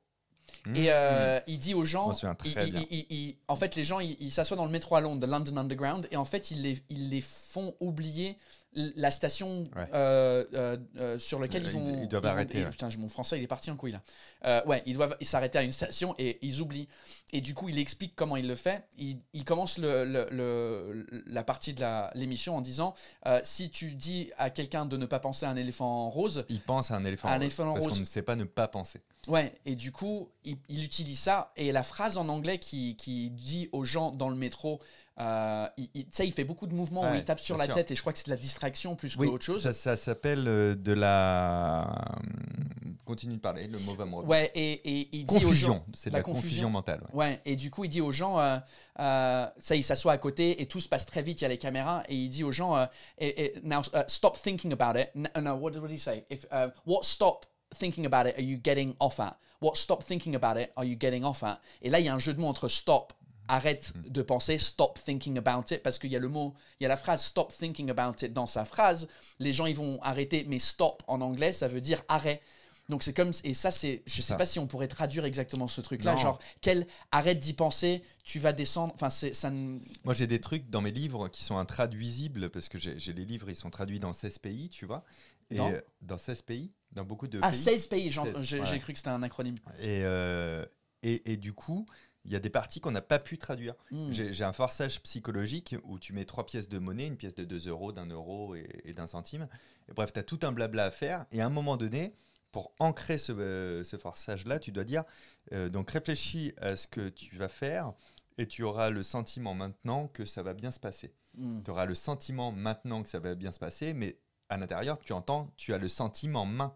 et hmm. euh, il dit aux gens, en fait, les gens, ils s'assoient dans le métro à Londres, London Underground, et en fait, ils les font oublier la station euh, euh, euh, sur laquelle ils vont. Ils doivent arrêter. mon français, il est parti en couille là. Euh, ouais, ils doivent s'arrêter à une station et ils oublient. Et du coup, il explique comment il le fait. Il, commence le, la partie de l'émission en disant si tu dis à quelqu'un de ne pas penser à un éléphant rose. Il pense à un éléphant, un éléphant rose. Parce qu'on ne sait pas ne pas penser. Ouais, et du coup, il, utilise ça. Et la phrase en anglais qui, qui dit aux gens dans le métro euh, il, il, fait beaucoup de mouvements où il tape sur la tête et je crois que c'est de la distraction plus que qu'autre chose. Ça, s'appelle euh, de la. Euh, continue de parler, le mot va me revenir. Ouais, et, il dit confusion, aux gens. C'est de la, confusion, mentale. Ouais. et du coup, il dit aux gens, ça, il s'assoit à côté et tout se passe très vite, il y a les caméras, et il dit aux gens, et, uh, stop thinking about it. Uh, no, what did he say? If, uh, what stop thinking about it are you getting off at? What stop thinking about it are you getting off at? Et là, il y a un jeu de mots entre stop arrête hmm. de penser, stop thinking about it, parce qu'il y a le mot, il y a la phrase stop thinking about it dans sa phrase. Les gens, ils vont arrêter, mais stop en anglais, ça veut dire arrêt. Donc c'est comme et ça c'est je sais pas si on pourrait traduire exactement ce truc là genre quel arrête d'y penser tu vas descendre enfin c'est ça Moi j'ai des trucs dans mes livres qui sont intraduisibles parce que j'ai les livres ils sont traduits dans 16 pays tu vois et dans, 16 pays dans beaucoup de ah 16 pays j'ai cru que c'était un acronyme et, euh, et, et du coup il y a des parties qu'on n'a pas pu traduire. Hmm. J'ai un forçage psychologique où tu mets trois pièces de monnaie, une pièce de 2 euros, d'un euro et, d'un centime. bref, tu as tout un blabla à faire. Et à un moment donné, pour ancrer ce, euh, forçage-là, tu dois dire, euh, donc réfléchis à ce que tu vas faire et tu auras le sentiment maintenant que ça va bien se passer. Hmm. Tu auras le sentiment maintenant que ça va bien se passer, mais à l'intérieur, tu entends, tu as le sentiment main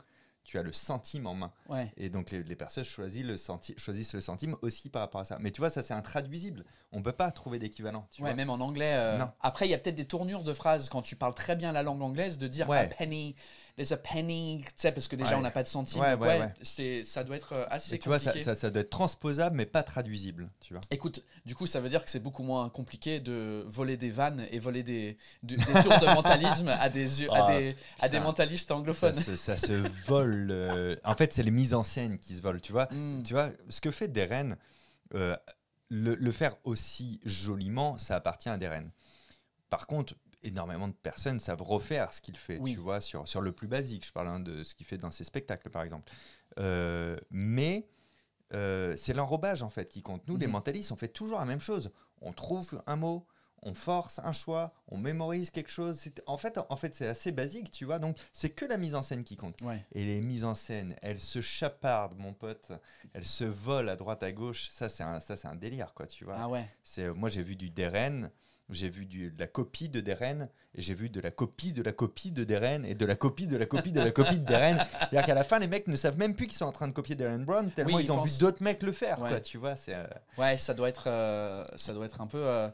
tu as le centime en main. Et donc les, personnes choisissent le, centime aussi par rapport à ça. Mais tu vois, ça c'est intraduisible. On ne peut pas trouver d'équivalent. même en anglais. Euh, après, il y a peut-être des tournures de phrases quand tu parles très bien la langue anglaise de dire a penny there's a panic, tu sais, parce que déjà, on n'a pas de sentiment. Ouais, ouais, ouais ça doit être euh, assez compliqué. Tu vois, ça, doit être transposable, mais pas traduisible, tu vois. Écoute, du coup, ça veut dire que c'est beaucoup moins compliqué de voler des vannes et voler des, des tours de mentalisme à des, ah, à des, mentalistes anglophones. Ça, se, vole. Euh, en fait, c'est les mises en scène qui se volent, tu vois. Hmm. Tu vois, ce que fait Deren, euh, le, le faire aussi joliment, ça appartient à Deren. Par contre, énormément de personnes savent refaire ce qu'il fait, tu vois, sur, sur le plus basique. Je parle hein, de ce qu'il fait dans ses spectacles, par exemple. Euh, mais euh, c'est l'enrobage, en fait, qui compte. Nous, les mhm. mentalistes, on fait toujours la même chose. On trouve un mot, on force un choix, on mémorise quelque chose. En fait, en fait c'est assez basique, tu vois. Donc, c'est que la mise en scène qui compte. Et les mises en scène, elles se chapardent, mon pote. Elles se volent à droite, à gauche. Ça, c'est un, un délire, quoi, tu vois. Ah ouais. Moi, j'ai vu du Deren. J'ai vu de la copie de Deren, et j'ai vu de la copie de la copie de Deren, et de la copie de la copie de la copie de Deren. C'est-à-dire qu'à la fin, les mecs ne savent même plus qu'ils sont en train de copier Deren Brown, tellement ils, ont vu d'autres mecs le faire. Ouais. tu vois, c'est, euh, ouais ça, doit être, euh, ça doit être un peu. Euh,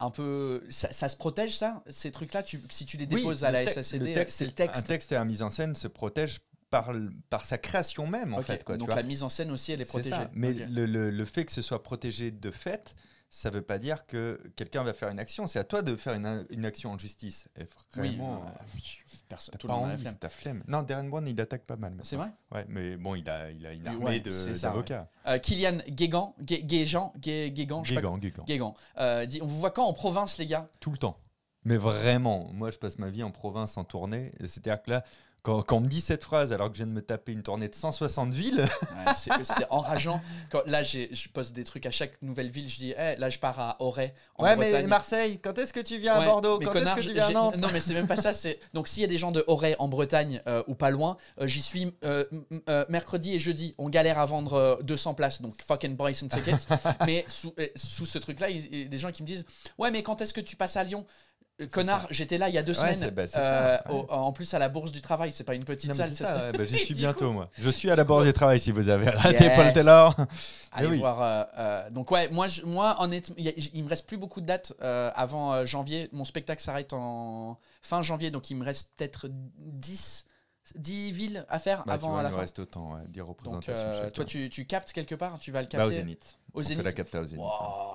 un peu, ça, se protège ça, ces trucs-là. si tu les déposes à la SACD, le texte, c'est le texte. Un texte et la mise en scène se protègent par, par, sa création même, en fait. Donc la mise en scène aussi, elle est protégée. ça. Mais le, le, le, fait que ce soit protégé de fait, ça ne veut pas dire que quelqu'un va faire une action. C'est à toi de faire une, action en justice. vraiment, bah, euh, oui, personne, tout le monde a flemme. Non, Darren Brown, il attaque pas mal. C'est vrai ouais, mais bon, il a, il a une armée d'avocats. Ouais. Euh, Kylian Guégan, Guégan, Guégan, Guégan, euh, on vous voit quand en province, les gars Tout le temps. Mais vraiment, moi, je passe ma vie en province en tournée. C'est-à-dire que là, quand, on me dit cette phrase alors que je viens de me taper une tournée de 160 villes. Ouais, c'est enrageant. Quand, là, je poste des trucs à chaque nouvelle ville. Je dis, hey, eh, là, je pars à Auray. En ouais, mais Marseille, quand est-ce que tu viens à Bordeaux Quand est-ce que tu viens à Non, mais c'est même pas ça. Donc, s'il y a des gens de Auray en Bretagne euh, ou pas loin, euh, j'y suis euh, mercredi et jeudi. On galère à vendre 200 places. Donc, fucking buy some tickets. mais sous, sous ce truc-là, il y a des gens qui me disent, ouais, mais quand est-ce que tu passes à Lyon Connard, j'étais là il y a deux semaines. Bah, euh, en plus, à la Bourse du Travail, c'est pas une petite salle. C'est ça, bah, j'y suis bientôt, moi. Je suis à la Bourse du Travail si vous avez raté Paul Taylor. Allez eh voir. Euh, euh, donc, ouais, moi, je, moi honnêtement, il me reste plus beaucoup de dates avant janvier. Mon spectacle s'arrête en fin janvier, donc il me reste peut-être 10. 10 villes à faire bah, avant à la fin. Il reste autant, 10 représentations. Donc, toi, tu, tu, captes quelque part hein, Tu vas le capter au Zénith. Au Zénith. la capta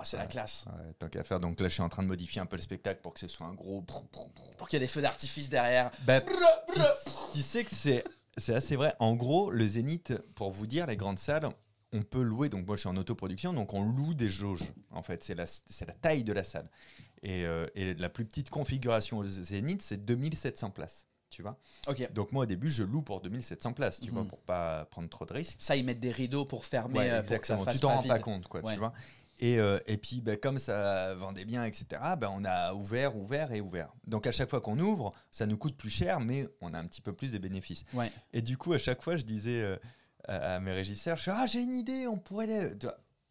c'est la classe. tant qu'à faire. Donc là, je suis en train de modifier un peu le spectacle pour que ce soit un gros. Pour qu'il y ait des feux d'artifice derrière. Bah, tu, sais que c'est, c'est assez vrai. En gros, le Zénith, pour vous dire, les grandes salles, on peut louer. Donc moi, je suis en autoproduction, donc on loue des jauges. En fait, c'est la, c'est la taille de la salle. Et, euh, et la plus petite configuration au Zénith, c'est 2700 places tu vois. Donc moi au début je loue pour 2700 places, tu vois, mhm. pour pas prendre trop de risques. Ça ils mettent des rideaux pour fermer. exactement. Euh, pour que tu t'en rends pas compte quoi, tu vois. Et, euh, et, puis, ben, comme ça vendait bien, etc., ben, on a ouvert, ouvert et ouvert. Donc, à chaque fois qu'on ouvre, ça nous coûte plus cher, mais on a un petit peu plus de bénéfices. Et du coup, à chaque fois, je disais euh, à mes régisseurs, ah, j'ai une idée, on pourrait... Les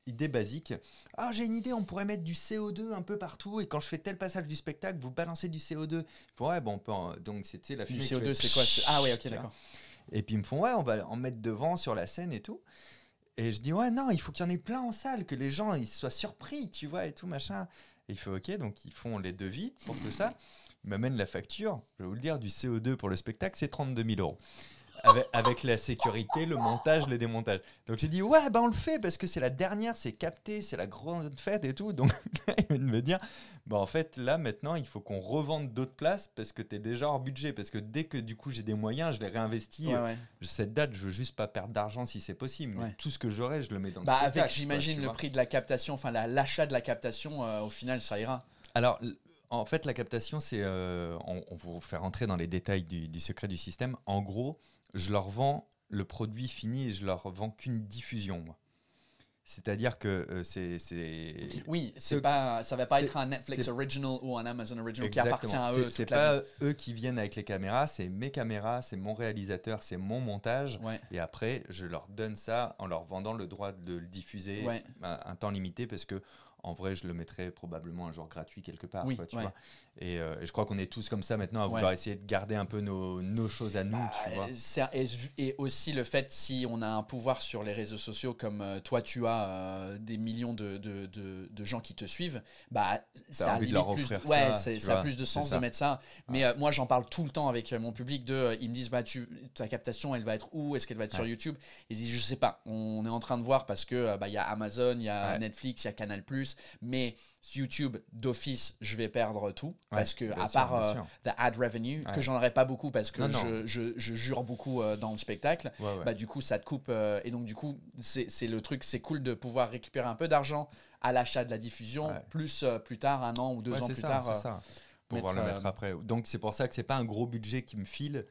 idée basique. Ah, j'ai une idée, on pourrait mettre du CO2 un peu partout et quand je fais tel passage du spectacle, vous balancez du CO2. Ouais, bon, on donc c'était la fumée. Du CO2, c'est quoi Ah ouais, OK, d'accord. Et puis ils me font ouais, on va en mettre devant sur la scène et tout. Et je dis ouais, non, il faut qu'il y en ait plein en salle, que les gens ils soient surpris, tu vois et tout machin. il faut OK, donc ils font les devis pour tout ça. Ils m'amènent la facture, je vais vous le dire, du CO2 pour le spectacle, c'est 32 000 euros avec, la sécurité, le montage, le démontage. Donc j'ai dit, ouais, bah on le fait parce que c'est la dernière, c'est capté, c'est la grande fête et tout. Donc il vient de me dire, bah en fait, là maintenant, il faut qu'on revende d'autres places parce que t'es déjà hors budget. Parce que dès que du coup j'ai des moyens, je les réinvestis. Cette date, je veux juste pas perdre d'argent si c'est possible. Tout ce que j'aurai, je le mets dans bah, avec, j'imagine, le prix de la captation, enfin l'achat de la captation, euh, au final, ça ira. Alors, en fait, la captation, c'est. Euh, on, vous fait rentrer dans les détails du, du secret du système. En gros, je leur vends le produit fini et je leur vends qu'une diffusion. C'est-à-dire que euh, c'est, Oui, c'est pas, ça va pas être un Netflix original ou un Amazon original qui appartient à eux. C'est, pas eux qui viennent avec les caméras, c'est mes caméras, c'est mon réalisateur, c'est mon montage. Et après, je leur donne ça en leur vendant le droit de le diffuser à un temps limité parce que. En vrai, je le mettrai probablement un jour gratuit quelque part. Oui, euh, et, je crois qu'on est tous comme ça maintenant à vouloir essayer de garder un peu nos, nos choses à nous. Bah, tu vois. et, aussi le fait, si on a un pouvoir sur les réseaux sociaux, comme euh, toi, tu as euh, des millions de, de, de, gens qui te suivent, bah, ça, a plus, ouais, ça, plus de sens de mettre ça. Mais moi, j'en parle tout le temps avec mon public. De, ils me disent bah, tu, ta captation, elle va être où Est-ce qu'elle va être sur YouTube Ils disent je sais pas. On est en train de voir parce que bah, il y a Amazon, il y a Netflix, il y a Canal, mais YouTube d'office, je vais perdre tout parce que à part euh, the ad revenue que j'en aurais pas beaucoup parce que Je, jure beaucoup euh, dans le spectacle, bah du coup ça te coupe euh, et donc du coup c'est le truc, c'est cool de pouvoir récupérer un peu d'argent à l'achat de la diffusion plus plus tard un an ou deux ans plus ça, tard. Ça. Pouvoir le mettre après. Donc c'est pour ça que c'est pas un gros budget qui me file,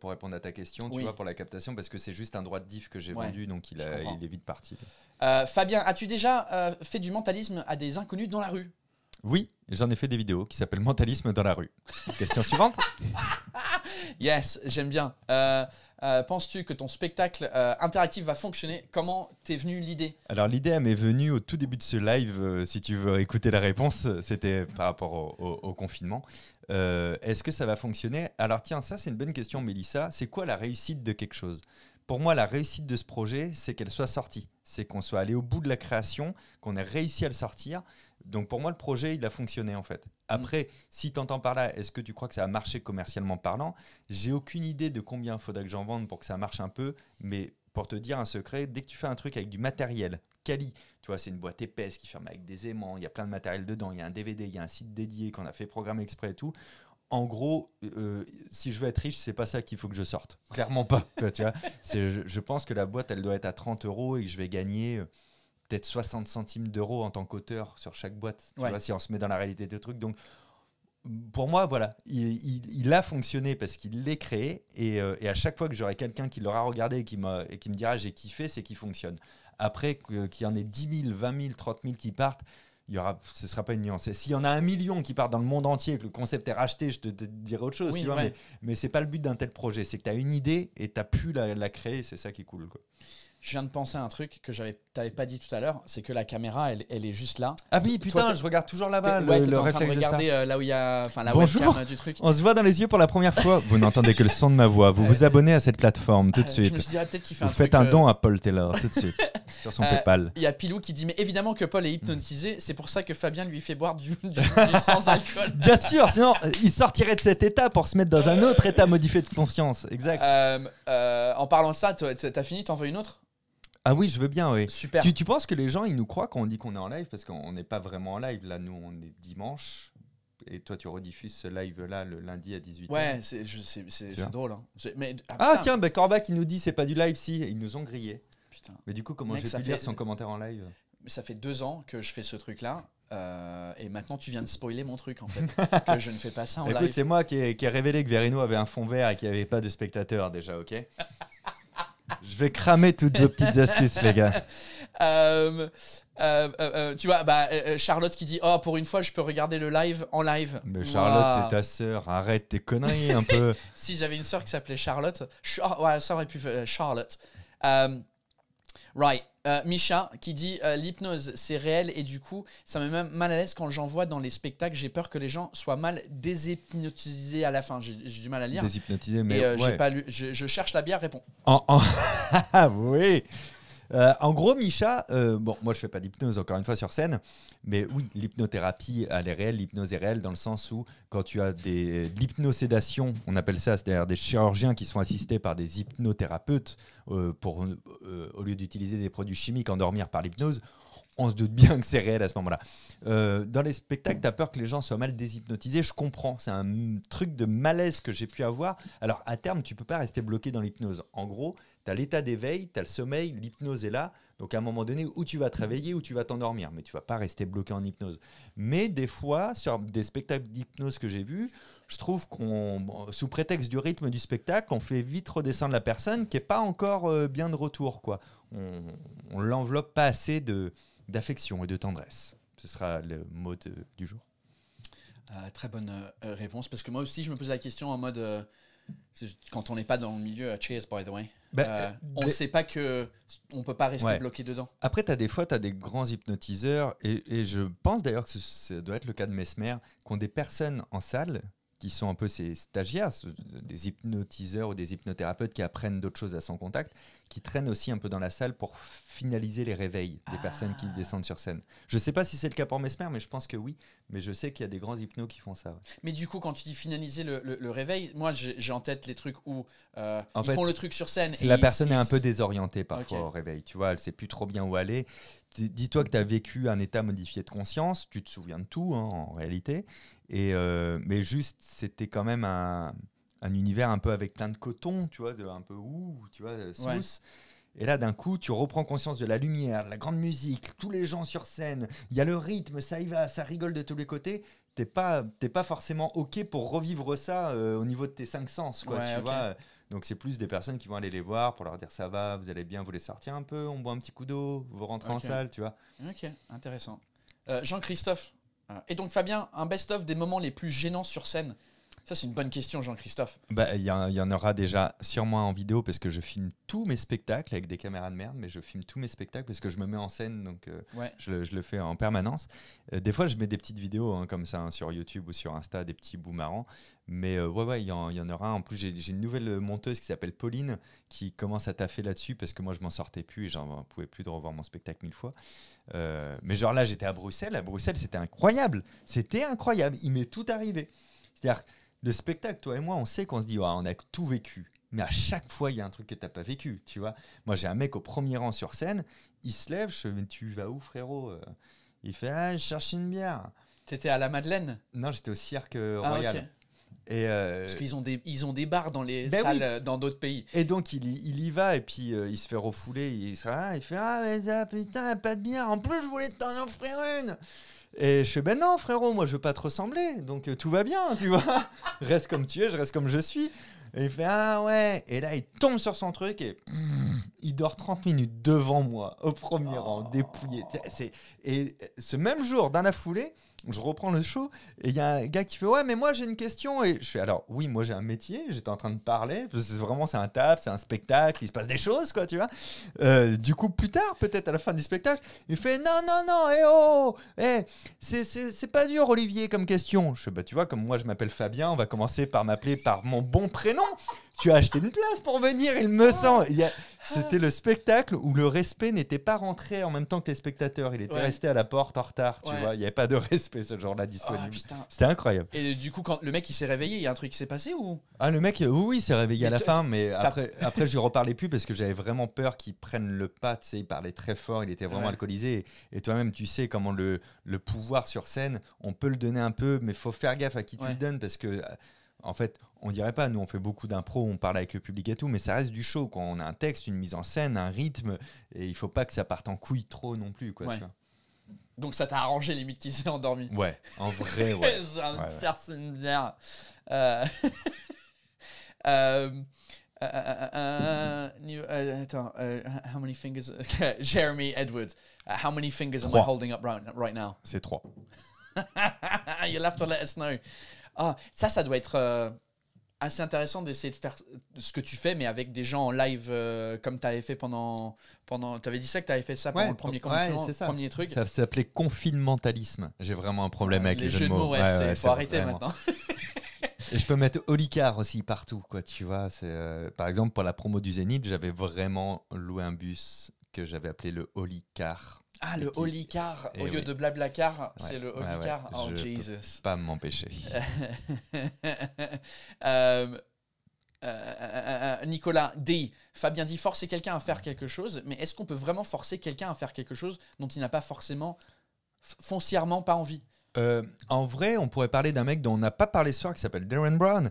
pour répondre à ta question, tu vois, pour la captation, parce que c'est juste un droit de diff que j'ai vendu, donc il, est vite parti. Euh, Fabien, as-tu déjà euh, fait du mentalisme à des inconnus dans la rue oui, j'en ai fait des vidéos qui s'appellent Mentalisme dans la rue. Question suivante. yes, j'aime bien. Euh, euh, penses-tu que ton spectacle euh, interactif va fonctionner Comment t'es venue l'idée Alors l'idée, m'est venue au tout début de ce live. si tu veux écouter la réponse, c'était par rapport au, au confinement. Est-ce que ça va fonctionner Alors tiens, ça c'est une bonne question, Mélissa. C'est quoi la réussite de quelque chose pour moi, la réussite de ce projet, c'est qu'elle soit sortie. C'est qu'on soit allé au bout de la création, qu'on ait réussi à le sortir. Donc pour moi, le projet, il a fonctionné en fait. Mm. Après, si tu entends par là, est-ce que tu crois que ça a marché commercialement parlant J'ai aucune idée de combien il faudrait que j'en vende pour que ça marche un peu, mais pour te dire un secret, dès que tu fais un truc avec du matériel, quali, tu vois, c'est une boîte épaisse qui ferme avec des aimants, il y a plein de matériel dedans, il y a un DVD, il y a un site dédié qu'on a fait programme exprès et tout. En gros, euh, euh, si je veux être riche, c'est pas ça qu'il faut que je sorte. Clairement pas. tu Je, pense que la boîte, elle doit être à 30 euros et que je vais gagner. Euh, peut-être 60 centimes d'euros en tant qu'auteur sur chaque boîte, tu vois, si on se met dans la réalité des trucs. Donc, pour moi, voilà, il, a fonctionné parce qu'il l'est créé. Euh, et, à chaque fois que j'aurai quelqu'un qui l'aura regardé et qui, qui me dira j'ai kiffé, c'est qu'il fonctionne. Après, qu'il y en ait 10 000, 20 000, 30 000 qui partent, il y aura, ce ne sera pas une nuance. S'il y en a un million qui partent dans le monde entier et que le concept est racheté, je te, dirai autre chose. Mais, mais ce n'est pas le but d'un tel projet. C'est que tu as une idée et tu as pu la, créer. C'est ça qui est cool. Je viens de penser à un truc que j'avais, t'avais pas dit tout à l'heure, c'est que la caméra, elle, elle est juste là. Ah oui, putain, je regarde toujours là-bas. le, en train de euh, là où il y a, enfin la webcam euh, du truc. On se voit dans les yeux pour la première fois. Vous n'entendez que le son de ma voix. Vous euh, vous abonnez à cette plateforme tout de Je me suite. Ah, fait Vous un faites un don à Paul Taylor tout de suite sur son PayPal. Il y a Pilou qui dit, mais évidemment que Paul est mm. hypnotisé, c'est pour ça que Fabien lui fait boire du, sans alcool. Bien sûr, sinon il sortirait de cet état pour se mettre dans un autre état modifié de conscience. Exact. en parlant de ça, t'as fini, t'en veux une autre ah oui, je veux bien, oui. Super. Tu, penses que les gens, ils nous croient quand on dit qu'on est en live Parce qu'on n'est pas vraiment en live. Là, nous, on est dimanche. Et toi, tu rediffuses ce live-là le lundi à 18h. Ouais, c'est c'est- drôle. Hein. Ah, ah tiens, bah, il nous dit c'est pas du live, si. Ils nous ont grillé. Mais du coup, comment j'ai pu lire son commentaire en live Mais ça fait deux ans que je fais ce truc-là. Euh, et maintenant, tu viens de spoiler mon truc, en fait. que je ne fais pas ça en Écoute, c'est moi qui ai, qui révélé que Verino avait un fond vert et qu'il n'y avait pas de spectateurs déjà, ok je vais cramer toutes vos petites astuces, les gars. Euh, euh, euh, tu vois, bah, Charlotte qui dit Oh, pour une fois, je peux regarder le live en live. Mais Charlotte, c'est ta sœur. Arrête tes conneries un peu. si j'avais une sœur qui s'appelait Charlotte, ouais, ça aurait pu. Charlotte. right. Euh, Micha qui dit euh, l'hypnose c'est réel et du coup ça me met même mal à l'aise quand j'en vois dans les spectacles. J'ai peur que les gens soient mal déshypnotisés à la fin. J'ai du mal à lire. Déshypnotisés, mais euh, pas lu. Je, cherche la bière, réponds. en oui. Euh, en gros, Micha, euh, bon, moi je fais pas d'hypnose encore une fois sur scène, mais oui, l'hypnothérapie, elle est réelle, l'hypnose est réelle dans le sens où quand tu as des, de l'hypnosédation, on appelle ça, c'est-à-dire des chirurgiens qui sont assistés par des hypnothérapeutes euh, pour, au lieu d'utiliser des produits chimiques, endormir par l'hypnose, on se doute bien que c'est réel à ce moment-là. dans les spectacles, tu as peur que les gens soient mal déshypnotisés, je comprends. C'est un truc de malaise que j'ai pu avoir. Alors, à terme, tu peux pas rester bloqué dans l'hypnose. En gros, tu l'état d'éveil, tu as le sommeil, l'hypnose est là. Donc à un moment donné, où tu vas te réveiller, où tu vas t'endormir, mais tu vas pas rester bloqué en hypnose. Mais des fois, sur des spectacles d'hypnose que j'ai vus, je trouve qu'on, sous prétexte du rythme du spectacle, on fait vite redescendre la personne qui est pas encore euh, bien de retour. quoi. On, on l'enveloppe pas assez de, d'affection et de tendresse. Ce sera le mot du jour. Euh, très bonne euh, réponse, parce que moi aussi, je me pose la question en mode, quand on n'est pas dans le milieu, cheers by the way, bah, euh, on ne sait pas que on peut pas rester bloqué dedans. Après, tu as des fois, tu as des grands hypnotiseurs, et, je pense d'ailleurs que ça doit être le cas de Mesmer, qui ont des personnes en salle qui sont un peu ces stagiaires, des hypnotiseurs ou des hypnothérapeutes qui apprennent d'autres choses à son contact, qui traînent aussi un peu dans la salle pour finaliser les réveils des personnes qui ah. descendent sur scène. Je ne sais pas si c'est le cas pour Mesmer, mais je pense que oui. Mais je sais qu'il y a des grands hypnos qui font ça. Mais du coup, quand tu dis finaliser le, réveil, moi j'ai en tête les trucs où euh, ils font le truc sur scène. la personne est un peu désorientée parfois au réveil, tu vois, elle sait plus trop bien où aller. Dis-toi que tu as vécu un état modifié de conscience, tu te souviens de tout hein, en réalité, et euh, mais juste c'était quand même un, un univers un peu avec plein de coton, tu vois, de, un peu ouh, tu vois, euh, ouais. Et là, d'un coup, tu reprends conscience de la lumière, de la grande musique, tous les gens sur scène, il y a le rythme, ça y va, ça rigole de tous les côtés. T'es pas, pas forcément OK pour revivre ça euh, au niveau de tes cinq sens, quoi, tu vois. Euh. Donc, c'est plus des personnes qui vont aller les voir pour leur dire ça va, vous allez bien, vous les sortir un peu, on boit un petit coup d'eau, vous rentrez en salle, tu vois. Ok, intéressant. Jean-Christophe, et donc Fabien, un best-of des moments les plus gênants sur scène ça, c'est une bonne question, Jean-Christophe. Bah, il bah, y, y, en aura déjà sûrement en vidéo parce que je filme tous mes spectacles avec des caméras de merde, mais je filme tous mes spectacles parce que je me mets en scène, donc euh, je, le fais en permanence. Euh, des fois, je mets des petites vidéos hein, comme ça hein, sur YouTube ou sur Insta, des petits bouts marrants. Mais euh, ouais, ouais, il y, en aura. En plus, j'ai une nouvelle monteuse qui s'appelle Pauline qui commence à taffer là-dessus parce que moi, je m'en sortais plus et j'en pouvais plus de revoir mon spectacle mille fois. mais genre là, j'étais à Bruxelles. À Bruxelles, c'était incroyable. C'était incroyable. Il m'est tout arrivé. C'est-à-dire le spectacle, toi et moi, on sait qu'on se dit, ah, on a tout vécu. Mais à chaque fois, il y a un truc que tu n'as pas vécu, tu vois. Moi, j'ai un mec au premier rang sur scène, il se lève, je Mais tu vas où, frérot euh Il fait, ah, je cherche une bière. T'étais à la Madeleine Non, j'étais au cirque ah, royal. Et euh, Parce qu'ils ont des ils ont des bars dans les ben salles euh, dans d'autres pays. Et donc il, y va et puis il se fait refouler, il sera ah, il fait ah mais putain pas de bière en plus je voulais t'en offrir une. Et je fais, ben non, frérot, moi, je veux pas te ressembler, donc euh, tout va bien, tu vois. reste comme tu es, je reste comme je suis. Et il fait, ah ouais. Et là, il tombe sur son truc et il dort 30 minutes devant moi, au premier rang, oh. dépouillé. Et ce même jour, dans la foulée, je reprends le show et il y a un gars qui fait ouais mais moi j'ai une question et je fais alors oui moi j'ai un métier j'étais en train de parler parce que vraiment c'est un tap c'est un spectacle il se passe des choses quoi tu vois euh, du coup plus tard peut-être à la fin du spectacle il fait non non non hé eh, oh Hé, oh, eh, c'est pas dur Olivier comme question je fais bah tu vois comme moi je m'appelle Fabien on va commencer par m'appeler par mon bon prénom tu as acheté une place pour venir, il me semble. C'était le spectacle où le respect n'était pas rentré en même temps que les spectateurs. Il était resté à la porte en retard, tu vois. Il n'y avait pas de respect, ce genre-là ah, disponible. C'était incroyable. Et du coup, quand le mec il s'est réveillé, il y a un truc qui s'est passé ou Ah, le mec, euh, oui, il s'est réveillé à la fin, mais après, après je lui reparlais plus parce que j'avais vraiment peur qu'il prenne le pas. Tu sais, il parlait très fort, il était vraiment alcoolisé. Et, toi-même, tu sais comment le, le pouvoir sur scène, on peut le donner un peu, mais faut faire gaffe à qui tu le donnes parce que euh, en fait, on dirait pas, nous on fait beaucoup d'impro, on parle avec le public et tout, mais ça reste du show quand on a un texte, une mise en scène, un rythme, et il faut pas que ça parte en couille trop non plus. Donc ça t'a arrangé limite qu'il s'est endormi. Ouais, en vrai, ouais. C'est ouais, ouais. une attends, how many fingers? Jeremy Edwards, uh, how many fingers am I holding up right, now? C'est 3. You'll have to let us know. Ah, ça, ça doit être euh, assez intéressant d'essayer de faire ce que tu fais, mais avec des gens en live, euh, comme tu avais fait pendant. pendant tu avais dit ça que tu avais fait ça pendant le premier, confinement, premier truc. Ça s'appelait confinementalisme. J'ai vraiment un problème avec les, les jeux, de mots. faut arrêter maintenant. Et je peux mettre Olicar aussi partout, quoi, tu vois. c'est euh, par exemple, pour la promo du Zénith, j'avais vraiment loué un bus que j'avais appelé le Olicar ah, le holy car, eh au lieu de blabla car, c'est le holy car. Oh, Je Jesus. pas m'empêcher. Euh, euh, euh, Nicolas D. Fabien dit forcer quelqu'un à faire quelque chose, mais est-ce qu'on peut vraiment forcer quelqu'un à faire quelque chose dont il n'a pas forcément, foncièrement pas envie en vrai, on pourrait parler d'un mec dont on n'a pas parlé ce soir qui s'appelle Darren Brown.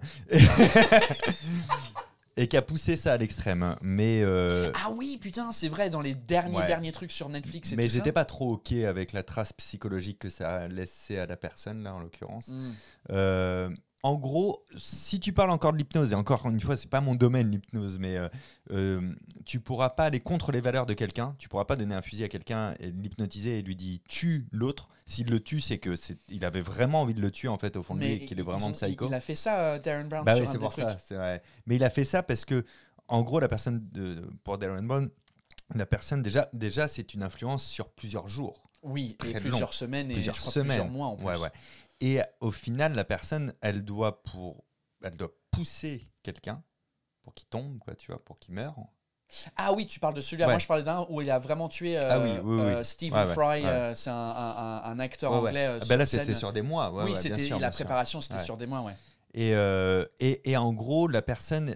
et qui a poussé ça à l'extrême. Hein. Mais euh, Ah oui, putain, c'est vrai, dans les derniers, derniers trucs sur Netflix mais j'étais pas trop ok avec la trace psychologique que ça a laissé à la personne là en l'occurrence. Hmm. Euh, en gros, si tu parles encore de l'hypnose, et encore une fois, c'est pas mon domaine l'hypnose, mais euh, euh, tu pourras pas aller contre les valeurs de quelqu'un, tu pourras pas donner un fusil à quelqu'un et l'hypnotiser et lui dire tue l'autre. S'il le tue, c'est que c'est, il avait vraiment envie de le tuer en fait au fond de lui, qu'il est vraiment psycho. Il a fait ça, euh, Darren Brown. c'est Mais il a fait ça parce que, en gros, la personne pour Darren Brown, la personne déjà, déjà, c'est une influence sur plusieurs jours. Oui, et plusieurs semaines et plusieurs, mois en plus. Ouais, ouais. Et au final, la personne, elle doit, pour, elle doit pousser quelqu'un pour qu'il tombe, quoi, tu vois, pour qu'il meure. Ah oui, tu parles de celui-là. Moi, je parlais d'un où il a vraiment tué Stephen Fry. c'est un, un, acteur anglais. Euh, ah ben là, c'était sur des mois. oui, c'était la préparation, c'était sur des mois, ouais. Et, euh, et, et, en gros, la personne,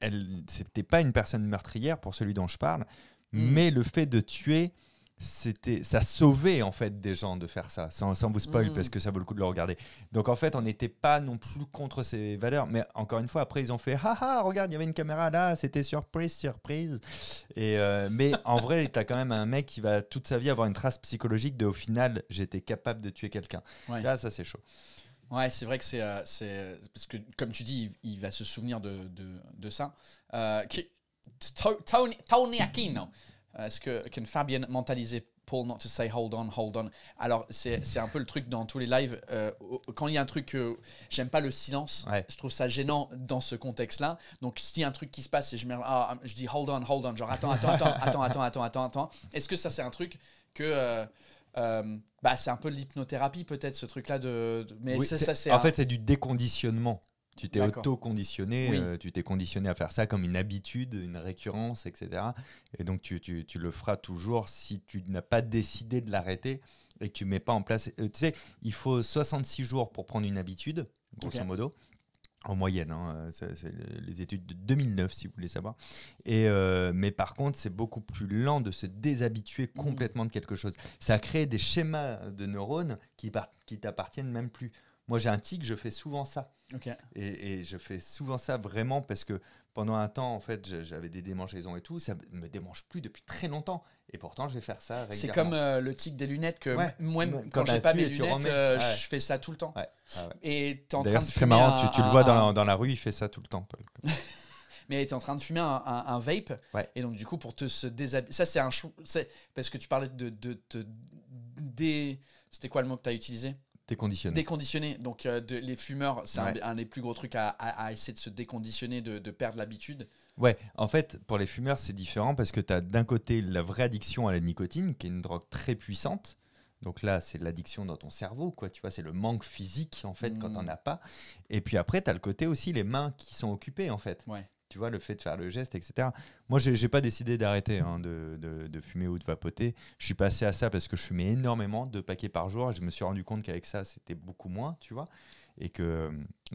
elle, c'était pas une personne meurtrière pour celui dont je parle, mm. mais le fait de tuer c'était ça sauvait en fait des gens de faire ça sans, vous spoil parce mm. que ça vaut le coup de le regarder donc en fait on n'était pas non plus contre ces valeurs mais encore une fois après ils ont fait haha ah, regarde il y avait une caméra là c'était surprise surprise et euh, mais en vrai t'as quand même un mec qui va toute sa vie avoir une trace psychologique de au final j'étais capable de tuer quelqu'un là ah, ça c'est chaud Ouais, c'est vrai que c'est. Euh, euh, parce que, comme tu dis, il, va se souvenir de, ça. Tony, Tony Aquino, euh, est-ce que can Fabian mentaliser Paul not to say hold on, hold on. Alors, c'est un peu le truc dans tous les lives. Euh, quand il y a un truc, que j'aime pas le silence. Je trouve ça gênant dans ce contexte-là. Donc, s'il y a un truc qui se passe et je, me, ah, ah, je dis hold on, hold on, genre attends, attends, attends, attends, attends, attends, attends, Est-ce que ça, c'est un truc que. Euh, bah, c'est un peu l'hypnothérapie, peut-être, ce truc-là. De, mais ça, En fait, c'est du déconditionnement. Tu t'es auto-conditionné, euh, tu t'es conditionné à faire ça comme une habitude, une récurrence, etc. Et donc tu, le feras toujours si tu n'as pas décidé de l'arrêter et que tu mets pas en place. Euh, tu sais, il faut 66 jours pour prendre une habitude, grosso modo. En moyenne, hein, euh, c'est les études de 2009 si vous voulez savoir. Et mais par contre, c'est beaucoup plus lent de se déshabituer mmh. complètement de quelque chose. Ça crée des schémas de neurones qui, qui t'appartiennent même plus. Moi, j'ai un tic, je fais souvent ça. Et, je fais souvent ça vraiment parce que pendant un temps, en fait, j'avais des démangeaisons et tout. Ça me démange plus depuis très longtemps. Et pourtant, je vais faire ça régulièrement. C'est comme euh, le tic des lunettes que moi, quand, je j'ai pas mes lunettes, euh, je fais ça tout le temps. Ah et C'est marrant, tu, le vois dans, la, rue, il fait ça tout le temps, Paul. Mais tu es en train de fumer un, vape. Et donc, du coup, pour te se déshabiller. Ça, c'est un chou. Parce que tu parlais de. de, C'était quoi le mot que tu as utilisé Déconditionné. Déconditionner. Donc, euh, les fumeurs, c'est un, des plus gros trucs à, essayer de se déconditionner, de, perdre l'habitude. Ouais, en fait, pour les fumeurs, c'est différent parce que tu as d'un côté la vraie addiction à la nicotine, qui est une drogue très puissante. Donc là, c'est l'addiction dans ton cerveau, quoi. Tu vois, c'est le manque physique, en fait, quand on n'a hmm. pas. Et puis après, tu as le côté aussi, les mains qui sont occupées, en fait. Ouais tu vois, le fait de faire le geste, etc. Moi, je n'ai pas décidé d'arrêter hein, de, fumer ou de vapoter. Je suis passé à ça parce que je fumais énormément de paquets par jour. je me suis rendu compte qu'avec ça, c'était beaucoup moins, tu vois. Et que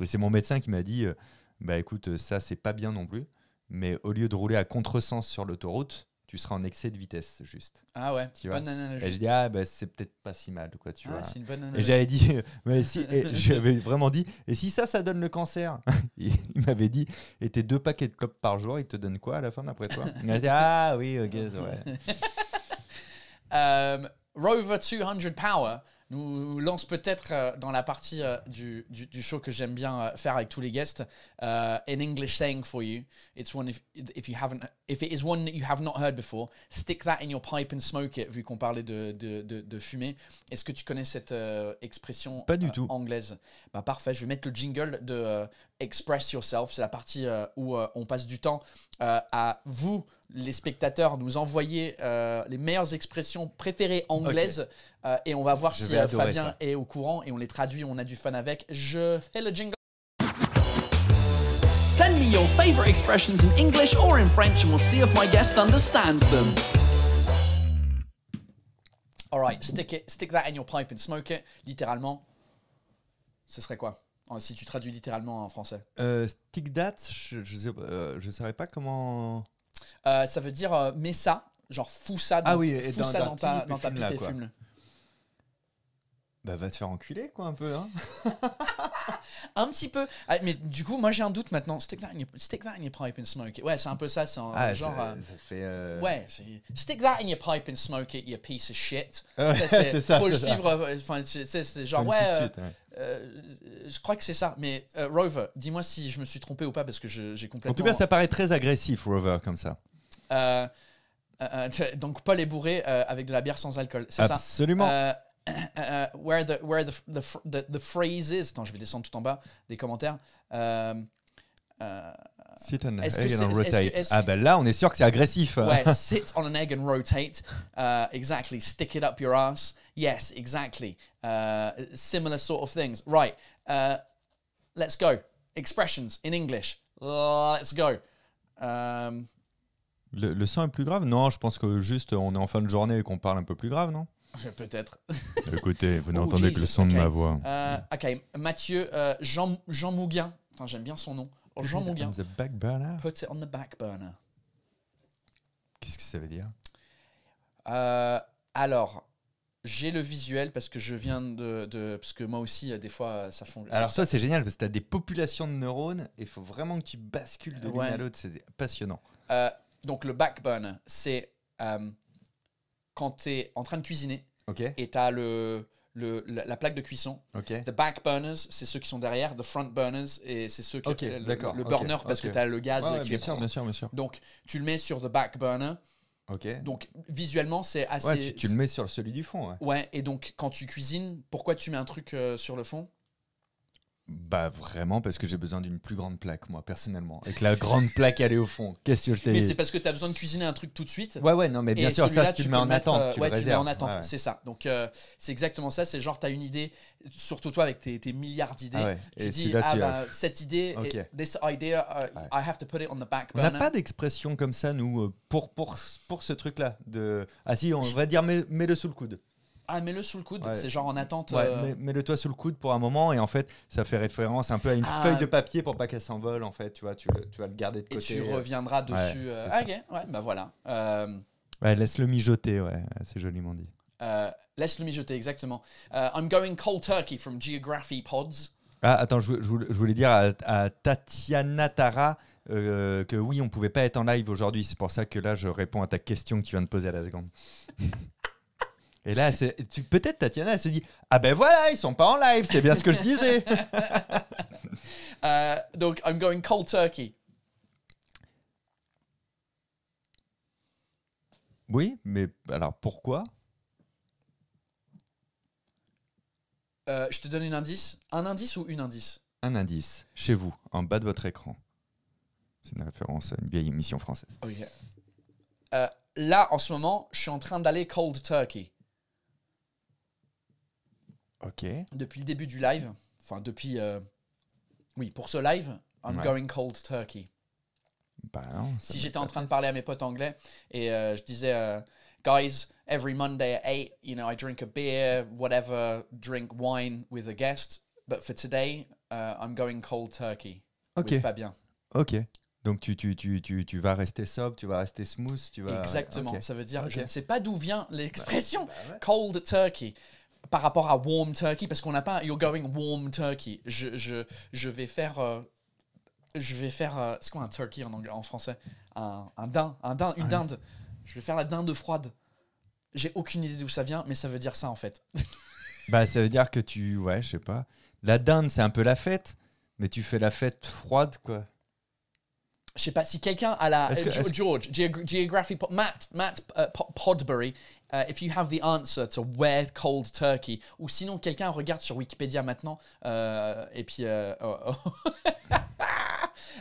c'est mon médecin qui m'a dit, euh, bah écoute, ça, c'est pas bien non plus. Mais au lieu de rouler à contresens sur l'autoroute, tu seras en excès de vitesse, juste. Ah ouais, tu vois Et je dis, ah, bah, c'est peut-être pas si mal, quoi, tu ah vois. Et j'avais dit, euh, mais si, j'avais vraiment dit, et si ça, ça donne le cancer Il m'avait dit, et tes deux paquets de clopes par jour, ils te donnent quoi à la fin d'après toi Il dit, ah oui, ok, ouais. Euh, Rover 200 Power nous lance peut-être euh, dans la partie euh, du, du, show que j'aime bien euh, faire avec tous les guests. an English saying for you. It's one if, if you haven't, if it is one that you have not heard before, stick that in your pipe and smoke it. Vu qu'on parlait de, de, de, de fumée, est-ce que tu connais cette expression expression Pas du tout. anglaise Bah parfait. Je vais mettre le jingle de Express Yourself. C'est la partie où on passe du temps à vous les spectateurs nous envoyer euh, les meilleures expressions préférées anglaises. Euh, et on va voir si euh, Fabien est au courant et on les traduit, on a du fun avec. Je fais le jingle. Send me your favorite expressions in English or in French and we'll see if my guest understands them. All right, stick it, stick that in your pipe and smoke it. Littéralement, ce serait quoi oh, si tu traduis littéralement en français Stick that, je ne pas comment. Euh, ça veut dire euh, mais ça, genre fous ça dans, ah ta, dans fume Bah va te faire enculer quoi un peu hein. un petit peu. Ah, mais du coup, moi j'ai un doute maintenant. Stick that in your, pipe and smoke it. Ouais, c'est un peu ça. C'est ah, genre. Euh, euh, ouais, stick that in your pipe and smoke it, you piece of shit. Ah c'est ça. Faut le suivre. Euh, enfin, c'est genre, ouais. je crois que c'est ça, mais Rover, dis-moi si je me suis trompé ou pas parce que j'ai complètement. En tout cas, ça paraît très agressif, Rover, comme ça. donc pas les bourré avec de la bière sans alcool, c'est ça Absolument. Euh, where the where the, the, the, phrase is. Attends, je vais descendre tout en bas des commentaires. sit on an egg and rotate. ah ben là, on est sûr que c'est agressif. Ouais, sit on an egg and rotate. Euh, exactly. Stick it up your ass. Yes, exactly. Euh, similar sort of things. Right. Uh, let's go. Expressions in English. Let's go. Um, le son est plus grave Non, je pense que juste on est en fin de journée et qu'on parle un peu plus grave, non Peut-être. Euh, écoutez, vous n'entendez que le son de ma voix. Euh, Mathieu, euh, Jean, Jean Mouguin, enfin, j'aime bien son nom. Jean Mouguin. back Put it on the back burner. Qu'est-ce que ça veut dire euh, Alors, j'ai le visuel parce que je viens de, Parce que moi aussi, des fois, ça fond. Alors, ça, c'est génial parce que tu as des populations de neurones et il faut vraiment que tu bascules de l'une à l'autre. C'est passionnant. donc, le back burner, c'est quand tu es en train de cuisiner et tu as le, le, la, plaque de cuisson. Okay. The back burners, c'est ceux qui sont derrière. The front burners, et c'est ceux qui. le, burner, parce que tu as le gaz qui bien sûr, bien sûr, bien sûr. Donc, tu le mets sur the back burner. Donc, visuellement, c'est assez. Ouais, tu, le mets sur celui du fond. Ouais. et donc, quand tu cuisines, pourquoi tu mets un truc euh, sur le fond bah vraiment parce que j'ai besoin d'une plus grande plaque moi personnellement. Et que la grande plaque elle est au fond. Qu'est-ce que Mais c'est parce que tu as besoin de cuisiner un truc tout de suite. Ouais ouais non mais bien sûr ça tu, le mets en attente, tu ouais, le tu mets en attente, c'est ça. Donc euh, c'est exactement ça, c'est genre tu as une idée surtout toi avec tes, milliards d'idées, ah tu et dis ah bah, euh, cette idée this idea uh, I have to put it on the back burner. On n'a pas d'expression comme ça nous euh, pour pour pour ce truc là de ah si on va dire mets le sous le coude ah mets-le sous le coude, c'est genre en attente. Ouais, euh, mets-le toi sous le coude pour un moment et en fait ça fait référence un peu à une ah. feuille de papier pour pas qu'elle s'envole en fait, tu vois, tu, vas le garder de côté. Et tu euh, reviendras dessus. Euh, ah, ok, bah voilà. laisse-le mijoter, ouais, c'est joliment dit. laisse-le mijoter, exactement. I'm going cold turkey from Geography Pods. Ah, attends, je, voulais dire à, Tatiana Tara. que oui, on pouvait pas être en live aujourd'hui. C'est pour ça que là, je réponds à ta question que tu viens de poser à la seconde. Et là, peut-être Tatiana, elle se dit Ah ben voilà, ils sont pas en live, c'est bien ce que je disais. Euh, donc, I'm going cold turkey. Oui, mais alors pourquoi euh, Je te donne un indice. Un indice ou une indice Un indice, chez vous, en bas de votre écran. C'est une référence à une vieille émission française. Euh, là, en ce moment, je suis en train d'aller cold turkey. Depuis le début du live, enfin depuis... Euh, oui, pour ce live, I'm going cold turkey. Ben si j'étais en train de parler à mes potes anglais et euh, je disais, euh, guys, every Monday at 8, you know, I drink a beer, whatever, drink wine with a guest, but for today, uh, I'm going cold turkey. Ok. Fabien. Ok. Donc tu, tu, tu, tu, vas rester sob, tu vas rester smooth, tu vas... Exactement, ça veut dire, que je ne sais pas d'où vient bah, l'expression bah cold turkey par rapport à warm turkey, parce qu'on n'a pas you're going warm turkey. Je, je, vais faire. je vais faire. Euh, euh, c'est quoi un turkey en, en français un, un, un une dinde. Je vais faire la dinde froide. J'ai aucune idée d'où ça vient, mais ça veut dire ça en fait. bah, ça veut dire que tu. Ouais, je sais pas. La dinde, c'est un peu la fête, mais tu fais la fête froide, quoi je sais pas si quelqu'un a la euh, George Geography Matt Matt euh, Podbury euh, if you have the answer to where cold turkey ou sinon quelqu'un regarde sur Wikipédia maintenant et puis oh, oh.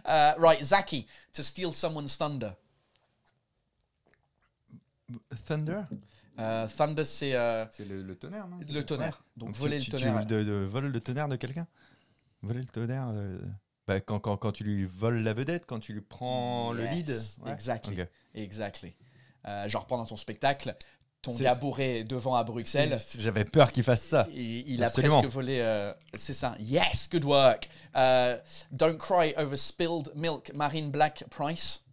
right Zaki to steal someone's thunder thunder thunder c'est c'est le, tonnerre non le tonnerre donc, voler le tonnerre tu, de, voler le tonnerre de quelqu'un voler le tonnerre bah, quand, tu lui voles la vedette, quand tu lui prends le lead. Exactement. Exactly. Euh, genre pendant ton spectacle, ton gars devant à Bruxelles. J'avais peur qu'il fasse ça. Il, il a presque volé. Euh, c'est ça. Yes, good work. Euh, don't cry over spilled milk, Marine Black Price.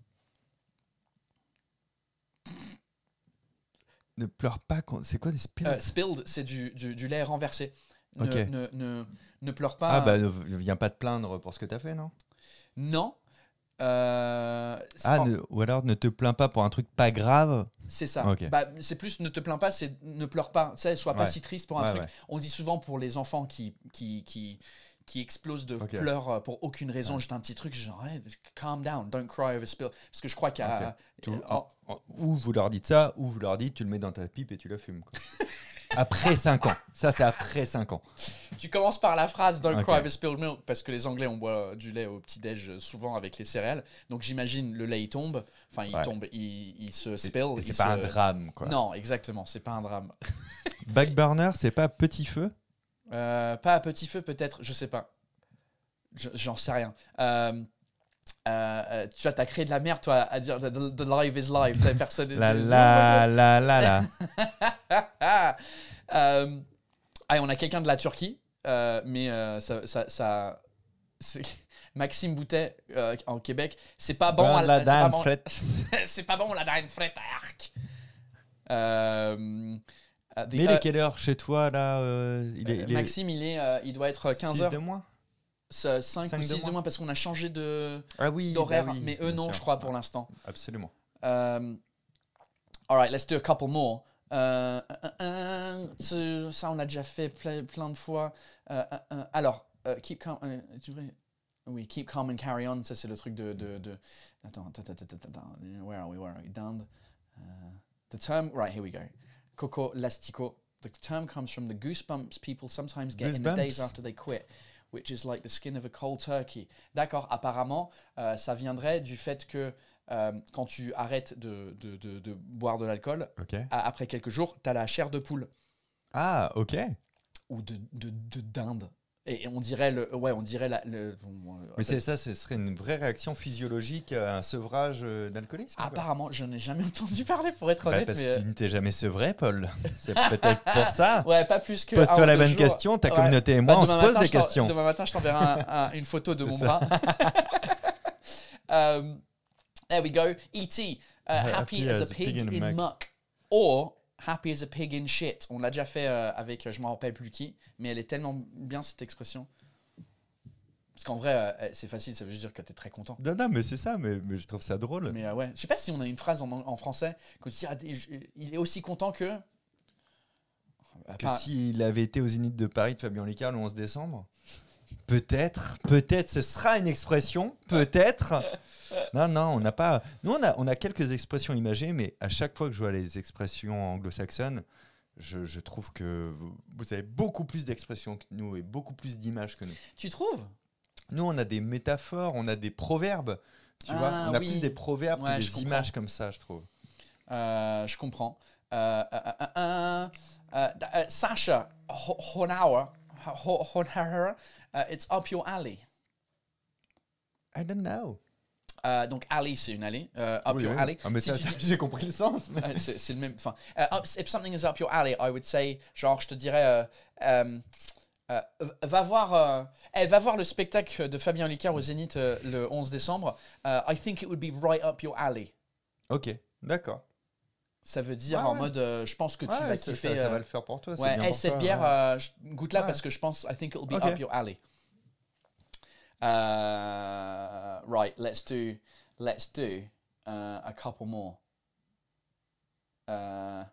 Ne pleure pas. C'est quoi des spilled Spilled, c'est du, lait renversé. Ne, ne, ne, ne pleure pas. Ah bah, ne viens pas te plaindre pour ce que tu as fait, non Non. Euh, ah, ou alors ne te plains pas pour un truc pas grave. C'est ça. Bah, c'est plus ne te plains pas, c'est ne pleure pas. Ça, sois pas si triste pour un truc. On dit souvent pour les enfants qui, qui, qui, qui explosent de pleurs euh, pour aucune raison. Juste un petit truc, genre, calm down, don't cry over spill. Parce que je crois qu'il y a. Ou vous leur dites ça, ou vous leur dites, tu le mets dans ta pipe et tu la fumes. Quoi. Après 5 ans. Ça, c'est après 5 ans. Tu commences par la phrase Don't okay. cry over spilled milk, parce que les Anglais, on boit du lait au petit-déj souvent avec les céréales. Donc j'imagine le lait, il tombe. Enfin, il tombe, il, se spill. C'est pas un drame, quoi. Non, exactement, c'est pas un drame. Backburner, c'est pas petit feu euh, Pas à petit feu, peut-être, je sais pas. J'en sais rien. Euh, euh, euh, tu vois, t'as créé de la merde, toi, à dire the, live is live. Tu personne. la, la, la, la, la, euh, on a quelqu'un de la Turquie, mais ça. ça, Maxime Boutet en Québec, c'est pas bon. la c'est, c'est pas bon la dame fret, arc. mais il est quelle heure chez toi là Maxime, il, est, il doit être 15h. de moins 5, ou 6 de moins, parce qu'on a changé de ah d'horaire, bah mais eux non, je crois pour l'instant. Absolument. Um, all right, let's do a couple more. Euh, ça, on a déjà fait plein, de fois. Euh, alors, keep calm. oui, keep calm and carry on. Ça, c'est le truc de. de, de attends, Where are we? Where are we? Down. the term. Right, here we go. Coco lastico. The term comes from the goosebumps people sometimes get in the days after they quit which is like the skin of a cold turkey. D'accord, apparemment, euh, ça viendrait du fait que euh, quand tu arrêtes de, de, boire de l'alcool, après quelques jours, tu as la chair de poule. Ah, ok. Ou de, de, de dinde. Et on dirait le, ouais, on dirait euh, Mais c'est ça, ce serait une vraie réaction physiologique à un sevrage euh, d'alcoolisme. Apparemment, je n'ai jamais entendu parler, pour être bah, honnête. parce que euh, tu n'étais jamais sevré, Paul. C'est peut-être pour ça. Ouais, pas plus que. Pose-toi la bonne question. Ta communauté et bah, moi, on se pose des questions. Demain matin, je t'enverrai une photo de mon bras. there we go. E.T. happy, as, a pig, in, muck. Or happy as a pig in shit. On l'a déjà fait euh, avec, euh, je m'en rappelle plus qui, mais elle est tellement bien cette expression. Parce qu'en vrai, euh, c'est facile, ça veut juste dire que t'es très content. Non, non, mais c'est ça, mais, je trouve ça drôle. Mais ouais, je sais pas si on a une phrase en, français qu'on ah, il est aussi content que. Que s'il avait été aux Zénith de Paris de Fabien Licard le 11 décembre Peut-être, peut-être ce sera une expression, peut-être. Non, non, on n'a pas. Nous, on a, quelques expressions imagées, mais à chaque fois que je vois les expressions anglo-saxonnes, je, trouve que vous avez beaucoup plus d'expressions que nous et beaucoup plus d'images que nous. Tu trouves Nous, on a des métaphores, on a des proverbes. Tu vois, ah on a plus des proverbes que des images comme ça, je trouve. Euh, je comprends. Euh, euh, euh, euh Sacha Uh, it's up your alley. I don't know. Euh, donc alley, c'est une allée. Uh, up your alley. Ah, mais j'ai compris le sens. c'est le même. Enfin, uh, if something is up your alley, I would say, genre, je te dirais, um, va voir, va voir le spectacle de Fabien Licard au Zénith le 11 décembre. I think it would be right up your alley. Ok, d'accord. Ça veut dire en mode, euh, je pense que tu vas kiffer. Ça, ça, euh, va le faire pour toi. Ouais, bien cette bière, hein. euh, goûte-la parce que je pense, I think it'll be up your alley. right, let's do, let's do a couple more. Uh,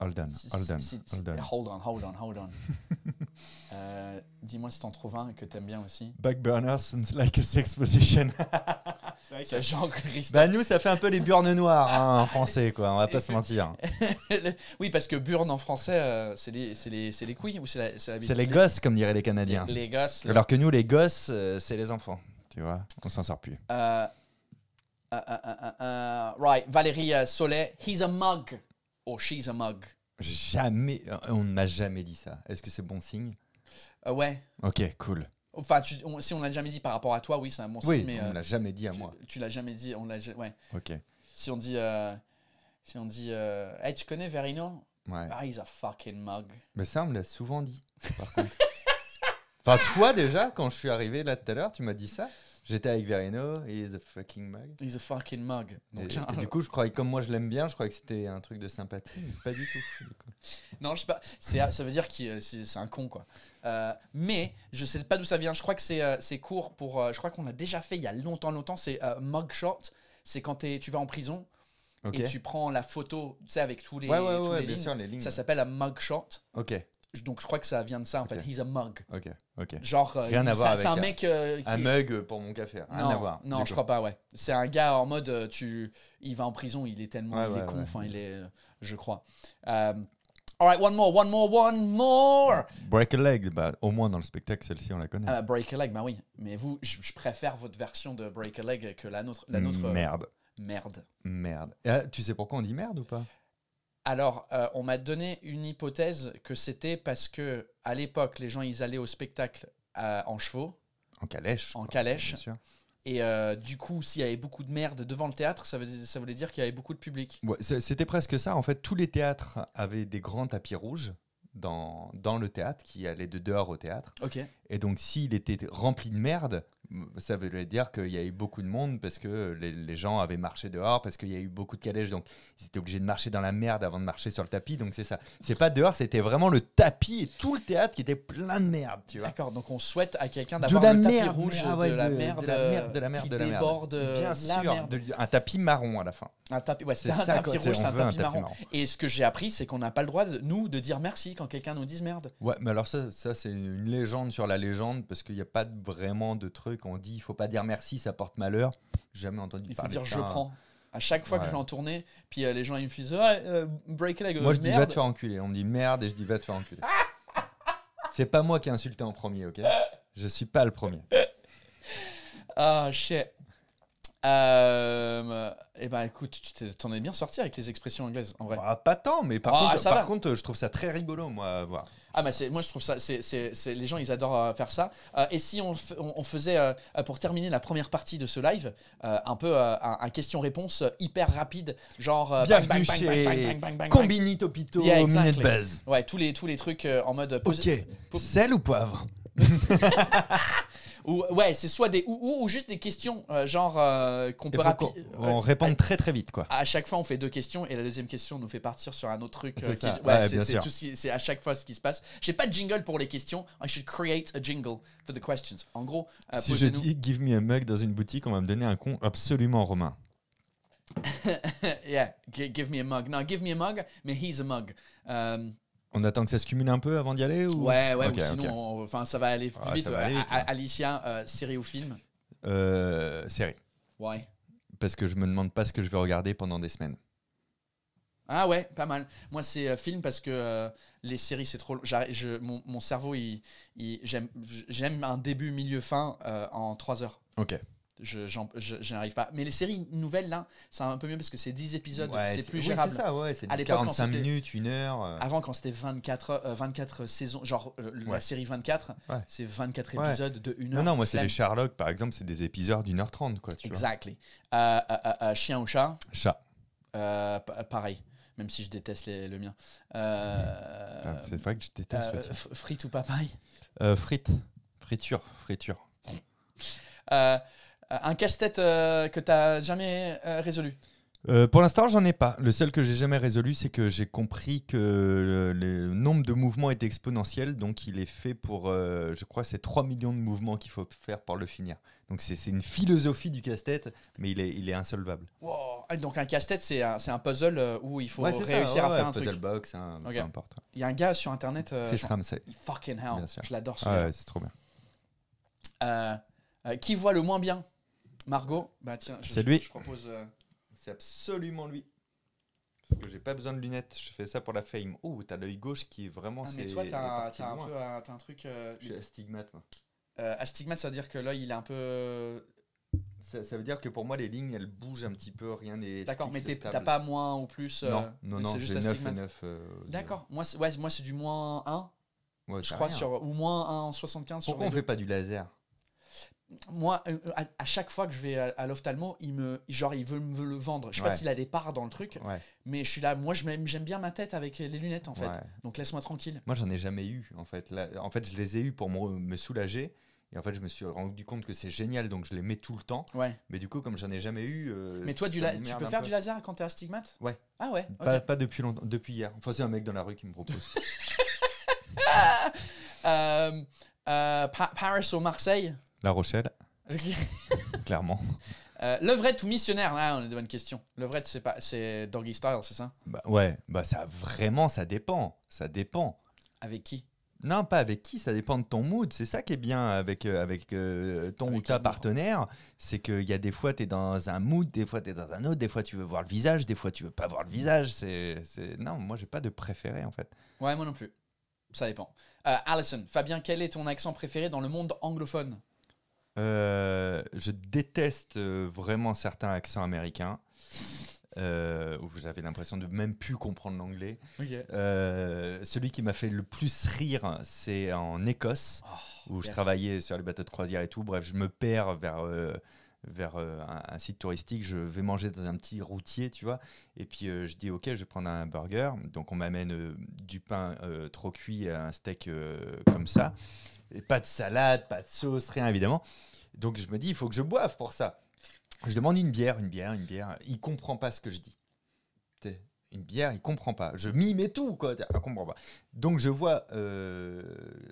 Hold on, hold on, hold on. Hold on, hold on, hold on. euh, Dis-moi si t'en trouves un et que t'aimes bien aussi. Backburner sounds like a sex position. C'est Jean Christophe. Bah nous, ça fait un peu les burnes noires hein, en français, quoi. On va pas se mentir. oui, parce que burne en français, euh, c'est les, les couilles ou c'est C'est les gosses, comme diraient les Canadiens. Les, gosses. Alors que nous, les gosses, euh, c'est les enfants. Tu vois, on s'en sort plus. Euh, euh right, Valérie Soleil, he's a mug or oh, she's a mug. Jamais, on n'a jamais dit ça. Est-ce que c'est bon signe Ouais. Ok, cool. Enfin, si on l'a jamais dit par rapport à toi, oui, c'est un bon signe. Oui, mais, on euh, l'a jamais dit à moi. Tu l'as jamais dit, on l'a, ouais. Ok. Si on dit, euh, si on dit, euh, hey, tu connais Verino Ouais. Ah, he's a fucking mug. Mais ça, on me l'a souvent dit. Par contre. enfin, toi déjà, quand je suis arrivé là tout à l'heure, tu m'as dit ça. J'étais avec Verino, he's a fucking mug. He's a fucking mug. et, du coup, je croyais, comme moi je l'aime bien, je croyais que c'était un truc de sympathie. pas du tout. non, je sais pas. Euh, ça veut dire que euh, c'est un con, quoi. Euh, mais je sais pas d'où ça vient. Je crois que c'est court pour. Je crois qu'on a déjà fait il y a longtemps, longtemps. C'est mugshot. C'est quand es, tu vas en prison et tu prends la photo, tu sais, avec tous les. Ouais, ouais, ouais, Sûr, les lignes. Ça s'appelle un mugshot. Ok donc je crois que ça vient de ça en fait. He's a mug. Ok, ok. Genre, euh, c'est un mec. Euh, un mug pour mon café. Rien non, à voir. Non, je crois pas, ouais. C'est un gars en mode, euh, tu, il va en prison, il est tellement. il est con, enfin, il est. je crois. Alright, one more, one more, one more! Break a leg, bah, au moins dans le spectacle, celle-ci on la connaît. break a leg, bah oui. Mais vous, je, préfère votre version de Break a leg que la nôtre. La notre merde. Merde. Merde. tu sais pourquoi on dit merde ou pas alors, euh, on m'a donné une hypothèse que c'était parce que à l'époque, les gens ils allaient au spectacle euh, en chevaux, en calèche, en calèche. Et euh, du coup, s'il y avait beaucoup de merde devant le théâtre, ça, voulait dire qu'il y avait beaucoup de public. C'était presque ça. En fait, tous les théâtres avaient des grands tapis rouges dans, le théâtre qui allaient de dehors au théâtre. Et donc, s'il était rempli de merde, ça veut dire qu'il y a eu beaucoup de monde parce que les, les gens avaient marché dehors, parce qu'il y a eu beaucoup de calèches, donc ils étaient obligés de marcher dans la merde avant de marcher sur le tapis. Donc c'est ça. C'est pas dehors, c'était vraiment le tapis et tout le théâtre qui était plein de merde, tu vois. D'accord, donc on souhaite à quelqu'un d'avoir le tapis rouge ah de, la euh, merde, de la merde, de la merde, euh, Bien sûr, un tapis marron à la fin. Un tapis, ouais, c'est ça, rouge, un, tapis marron. Et ce que j'ai appris, c'est qu'on n'a pas le droit, nous, de dire merci quand quelqu'un nous dit merde. Ouais, mais alors ça, ça c'est une légende sur la légende parce qu'il n'y a pas vraiment de truc qu'on dit il faut pas dire merci, ça porte malheur. Jamais entendu faut dire je prends. À chaque fois que je vais en tourner, puis euh, les gens ils me disent euh, break leg. Euh, moi je dis va te faire enculer. On me dit merde et je dis va te faire enculer. C'est pas moi qui ai insulté en premier, ok Je suis pas le premier. Ah, chier. eh ben écoute, tu t'en es bien sorti avec les expressions anglaises en vrai. Ah, pas tant, mais par, ah, par contre, je trouve ça très rigolo moi à voir. Ah, bah, moi, je trouve ça. c'est les gens, ils adorent euh, faire ça. Euh, et si on, faisait, euh, pour terminer la première partie de ce live, un peu un, question-réponse hyper rapide, genre. bang bang Combini Topito bang Buzz. Ouais, tous les, tous les trucs en mode. Ok. Sel ou poivre ouais, c'est soit des. Ou, ou, juste des questions, euh, genre, euh, qu'on peut répondre euh, On répond très très vite, quoi. À chaque fois, on fait deux questions et la deuxième question nous fait partir sur un autre truc. C'est à chaque fois ce qui se passe. J'ai pas de jingle pour les questions. I should create a jingle for the questions. En gros, si je dis give me a mug dans une boutique, on va me donner un con absolument romain. yeah, give me a mug. Non, give me a mug, mais he's a mug. On attend que ça se cumule un peu avant d'y aller ou... Ouais, ouais, sinon, enfin, ça va aller ah, plus vite. Euh, Alicia, euh, série ou film euh, Série. Ouais. Parce que je me demande pas ce que je vais regarder pendant des semaines. Ah ouais, pas mal. Moi, c'est film parce que les séries, c'est trop. Je, mon, cerveau, j'aime un début, milieu, fin en trois heures. Ok je, j'en, arrive pas. Mais les séries nouvelles, là, c'est un peu mieux parce que c'est 10 épisodes, c'est, plus oui, C'est ça, ouais, c'est 45 minutes, 1 heure. Euh. Avant, quand c'était 24, 24 euh, saisons, genre euh, la série 24, c'est 24 épisodes de 1 heure. Non, non, moi, c'est les Sherlock, par exemple, c'est des épisodes d'une heure 30, quoi. Tu exactly. chien ou chat Chat. pareil même si je déteste le mien. Euh, ah, c'est vrai que je déteste Frites ou pas euh, Frites. Friture. Friture. euh euh, un casse-tête euh, que tu n'as jamais euh, résolu pour l'instant, j'en ai pas. Le seul que j'ai jamais résolu, c'est que j'ai compris que le, nombre de mouvements est exponentiel, donc il est fait pour, je crois, c'est 3 millions de mouvements qu'il faut faire pour le finir. Donc c'est une philosophie du casse-tête, mais il est, il est insolvable. Donc un casse-tête, c'est un, puzzle où il faut réussir à faire un puzzle box, hein, peu importe. Il y a un gars sur internet. Ramsey. Fucking hell. Je l'adore ce ah, c'est trop bien. qui voit le moins bien Margot, bah tiens, c'est lui. Je propose. Euh, c'est absolument lui. Parce que j'ai pas besoin de lunettes, je fais ça pour la fame. Oh, t'as l'œil gauche qui est vraiment. Ah, mais toi, t'as un, peu un truc. Euh, je suis astigmate, moi. Euh, astigmate, ça veut dire que l'œil, il est un peu. Euh, ça, veut dire que pour moi, les lignes, elles bougent un petit peu, rien n'est. D'accord, mais t'as pas moins ou plus. non, non, non c'est juste 9 et 9. D'accord, moi, ouais, moi c'est du moins 1. je crois, sur, ou moins 1,75. Pourquoi sur on fait pas du laser moi, euh, euh, à, chaque fois que je vais à, l'ophtalmo, il me, genre, il veut me le vendre. Je sais pas s'il a des parts dans le truc, mais je suis là. Moi, j'aime bien ma tête avec les lunettes, en fait. Donc laisse-moi tranquille. Moi, j'en ai jamais eu, en fait. en fait, je les ai eu pour me, soulager. Et en fait, je me suis rendu compte que c'est génial, donc je les mets tout le temps. Mais du coup, comme j'en ai jamais eu. Euh, mais toi, tu peux faire du laser quand t'es astigmate Ouais. Ah ouais pas, depuis longtemps, depuis hier. Enfin, c'est un mec dans la rue qui me propose. Paris ou Marseille la Rochelle. Clairement. Euh, Levrette ou missionnaire, là, on a de bonnes questions. Levrette, c'est pas, c'est c'est ça bah, Ouais, bah ça vraiment, ça dépend, ça dépend. Avec qui Non, pas avec qui, ça dépend de ton mood. C'est ça qui est bien avec euh, avec euh, ton ou ta partenaire, c'est qu'il y a des fois tu es dans un mood, des fois tu es dans un autre, des fois tu veux voir le visage, des fois tu veux pas voir le visage. C'est, non, moi j'ai pas de préféré en fait. Ouais, moi non plus. Ça dépend. Euh, Allison, Fabien, quel est ton accent préféré dans le monde anglophone euh, je déteste euh, vraiment certains accents américains. Euh, où j'avais l'impression de même plus comprendre l'anglais. Euh, celui qui m'a fait le plus rire, c'est en Écosse, oh, où je travaillais sur les bateaux de croisière et tout. Bref, je me perds vers, vers un, site touristique, je vais manger dans un petit routier, tu vois. Et puis je dis, ok, je vais prendre un burger. Donc on m'amène du pain trop cuit, un steak comme ça pas de salade, pas de sauce, rien évidemment. Donc je me dis, il faut que je boive pour ça. Je demande une bière, une bière, une bière. Il comprend pas ce que je dis. Une bière, il comprend pas. Je mime et tout, quoi. Il comprend pas. Donc je vois euh,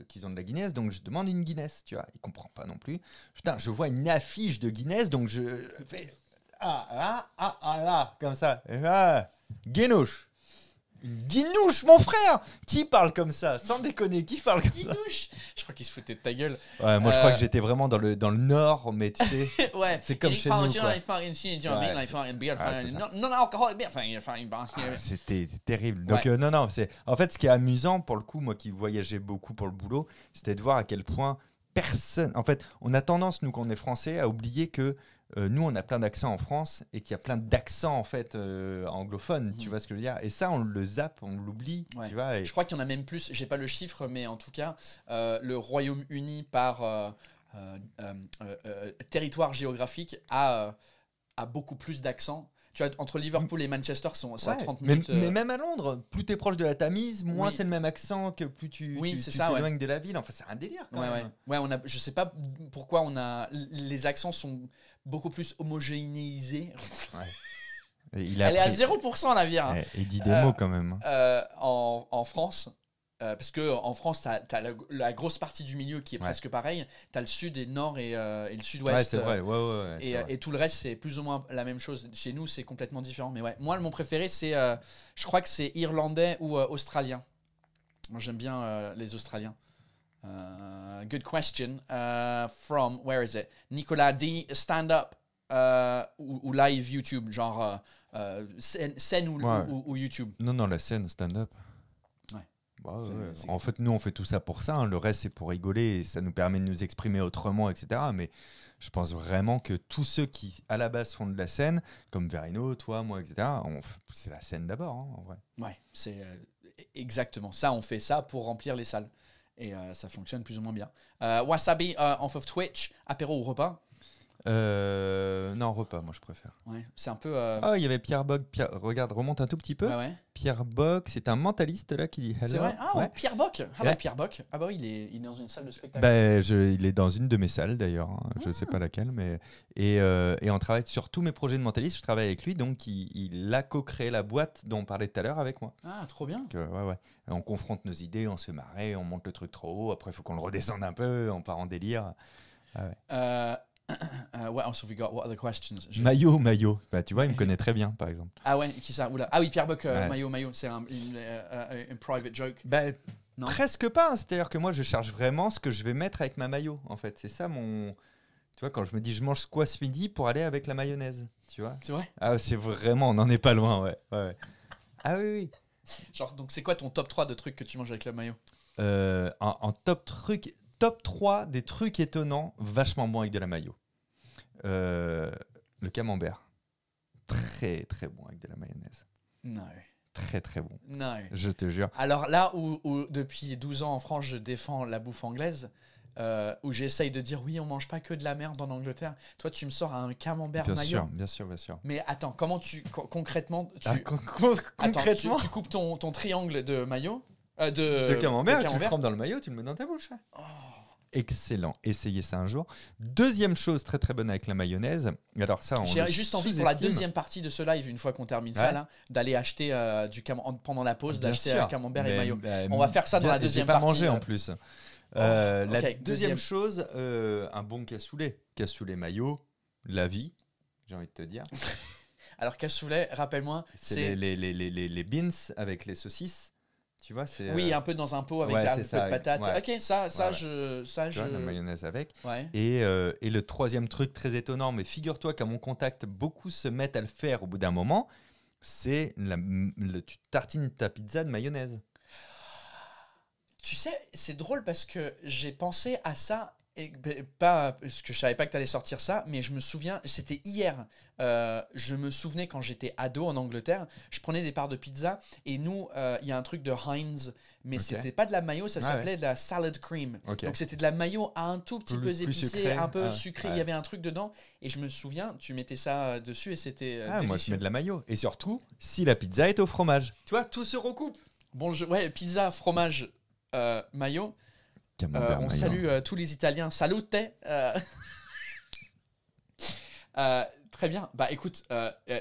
qu'ils ont de la Guinness, donc je demande une Guinness, tu vois. Il comprend pas non plus. Putain, je vois une affiche de Guinness, donc je fais ah ah ah ah là, comme ça. Ah, Guinouche, mon frère Qui parle comme ça Sans déconner, qui parle comme ça Guinouche Je crois qu'il se foutait de ta gueule. moi je crois euh, que j'étais vraiment dans le, dans le nord, mais tu sais. c'est comme chez nous. C'était terrible. Donc, euh, non, non, c'est. En fait, ce qui est amusant pour le coup, moi qui voyageais beaucoup pour le boulot, c'était de voir à quel point personne. En fait, on a tendance, nous, quand on est français, à oublier que euh, nous, on a plein d'accents en France et qu'il y a plein d'accents en fait euh, anglophones, tu mhm. vois ce que je veux dire Et ça, on le zappe, on l'oublie, Je crois qu'il y en a même plus, j'ai pas le chiffre, mais en tout cas, euh, le Royaume-Uni par territoire géographique a, a beaucoup plus d'accents tu vois, entre Liverpool et Manchester, c'est à 30 minutes. Euh, mais, même à Londres, plus t'es proche de la Tamise, moins c'est le même accent que plus tu oui, tu, de la ville. Enfin, c'est un délire quand ouais, même. Ouais. on a, je sais pas pourquoi on a. Les accents sont beaucoup plus homogénéisés. Il a Elle est à 0% la vie Hein. Il dit des euh, mots quand même. Hein. Euh, en, en, France, euh, parce que en France, tu as, la, grosse partie du milieu qui est presque pareil. Tu as le sud et le nord et, euh, le sud-ouest. Ouais, euh, ouais, et, et, tout le reste, c'est plus ou moins la même chose. Chez nous, c'est complètement différent. Mais ouais, moi, mon préféré, c'est, je crois que c'est irlandais ou australien. Moi, j'aime bien les Australiens. good question. from where is it? Nicolas D. Stand up ou, live YouTube, genre scène, ou, YouTube. Non, non, la scène stand up. Bah en fait, nous, on fait tout ça pour ça. Hein. Le reste, c'est pour rigoler ça nous permet de nous exprimer autrement, etc. Mais je pense vraiment que tous ceux qui, à la base, font de la scène, comme Verino, toi, moi, etc., c'est la scène d'abord, hein, en vrai. Ouais, c'est euh, e-, exactement ça. On fait ça pour remplir les salles. Et euh, ça fonctionne plus ou moins bien. Euh, wasabi, off of Twitch, apéro ou repas euh, non, repas, moi je préfère. Ouais, c'est un peu. Euh, ah, il y avait Pierre Bock. Pierre... Regarde, remonte un tout petit peu. Ah ouais. Pierre Bock, c'est un mentaliste là qui dit C'est vrai Ah, oh, ah ouais, Pierre Bock Ah bah Pierre Bock Ah bah il est, il est dans une salle de spectacle. Bah, je, il est dans une de mes salles d'ailleurs, hein. je ne je sais pas laquelle, mais. Et, euh, et, on travaille sur tous mes projets de mentaliste, je travaille avec lui, donc il, il a co-créé la boîte dont on parlait tout à l'heure avec moi. Ah, trop bien euh, Ouais, ouais. on confronte nos idées, on se fait on monte le truc trop haut, après il faut qu'on le redescende un peu, on part en délire. Ah ouais. Euh, what else have we got? What questions? Maillot, Maillot. Bah, tu vois, il me connaît très bien, par exemple. Ah ouais, qui ça Ah oui, Pierre Boc. Euh, maillot, Maillot, c'est un, euh, private joke. Bah, presque pas. Hein. C'est-à-dire que moi, je cherche vraiment ce que je vais mettre avec ma maillot, en fait. C'est ça mon. Tu vois, quand je me dis je mange quoi ce midi pour aller avec la mayonnaise, tu vois C'est vrai Ah, c'est vraiment, on n'en est pas loin, ouais. ouais, Ah oui, oui. Genre, donc c'est quoi ton top 3 de trucs que tu manges avec la maillot euh, en, top truc, top 3 des trucs étonnants, vachement bon avec de la maillot. Euh, le camembert. Très, très bon avec de la mayonnaise. Non. Très, très bon. Non. Je te jure. Alors là où, depuis 12 ans en France, je défends la bouffe anglaise, euh, où j'essaye de dire oui, on mange pas que de la merde en Angleterre. Toi, tu me sors un camembert bien Sûr, bien sûr, bien sûr. Mais attends, comment tu concrètement, ah, tu, concrètement tu, coupes ton, triangle de maillot euh, de, camembert, tu le trempes dans le maillot, tu le mets dans ta bouche. Oh excellent. Essayez ça un jour. Deuxième chose très très bonne avec la mayonnaise. Alors ça, juste envie pour la deuxième partie de ce live, une fois qu'on termine ça d'aller acheter euh, du pendant la pause, d'acheter euh, camembert et mayo. Bah, on va faire ça dans la deuxième pas partie. Euh. en plus. Oh, la deuxième, chose, un bon cassoulet. Cassoulet maillot, la vie, j'ai envie de te dire. Alors cassoulet, rappelle-moi, c'est les, les, les, beans avec les saucisses. Tu c'est. Oui, euh, un peu dans un pot avec patate. Ok, ça, ça, je, je. la mayonnaise avec. Et, euh, et, le troisième truc très étonnant, mais figure-toi qu'à mon contact, beaucoup se mettent à le faire au bout d'un moment. C'est la, tu tartines ta pizza de mayonnaise. Tu sais, c'est drôle parce que j'ai pensé à ça ben, pas parce que je savais pas que tu allais sortir ça, mais je me souviens, c'était hier. Euh, je me souvenais quand j'étais ado en Angleterre, je prenais des parts de pizza et nous, euh, il y a un truc de Heinz, mais c'était pas de la mayo, ça ah s'appelait de la salad cream. Donc c'était de la mayo à un tout petit peu épicée, un peu sucré ah, sucrée. Il y avait un truc dedans et je me souviens, tu mettais ça euh, dessus et c'était. ah, moi je mets de la mayo et surtout si la pizza est au fromage. toi tout se recoupe. Bon, ouais, pizza, fromage, mayo. Euh, on salue euh, tous les Italiens. Salute hein, euh. Très bien. Bah écoute,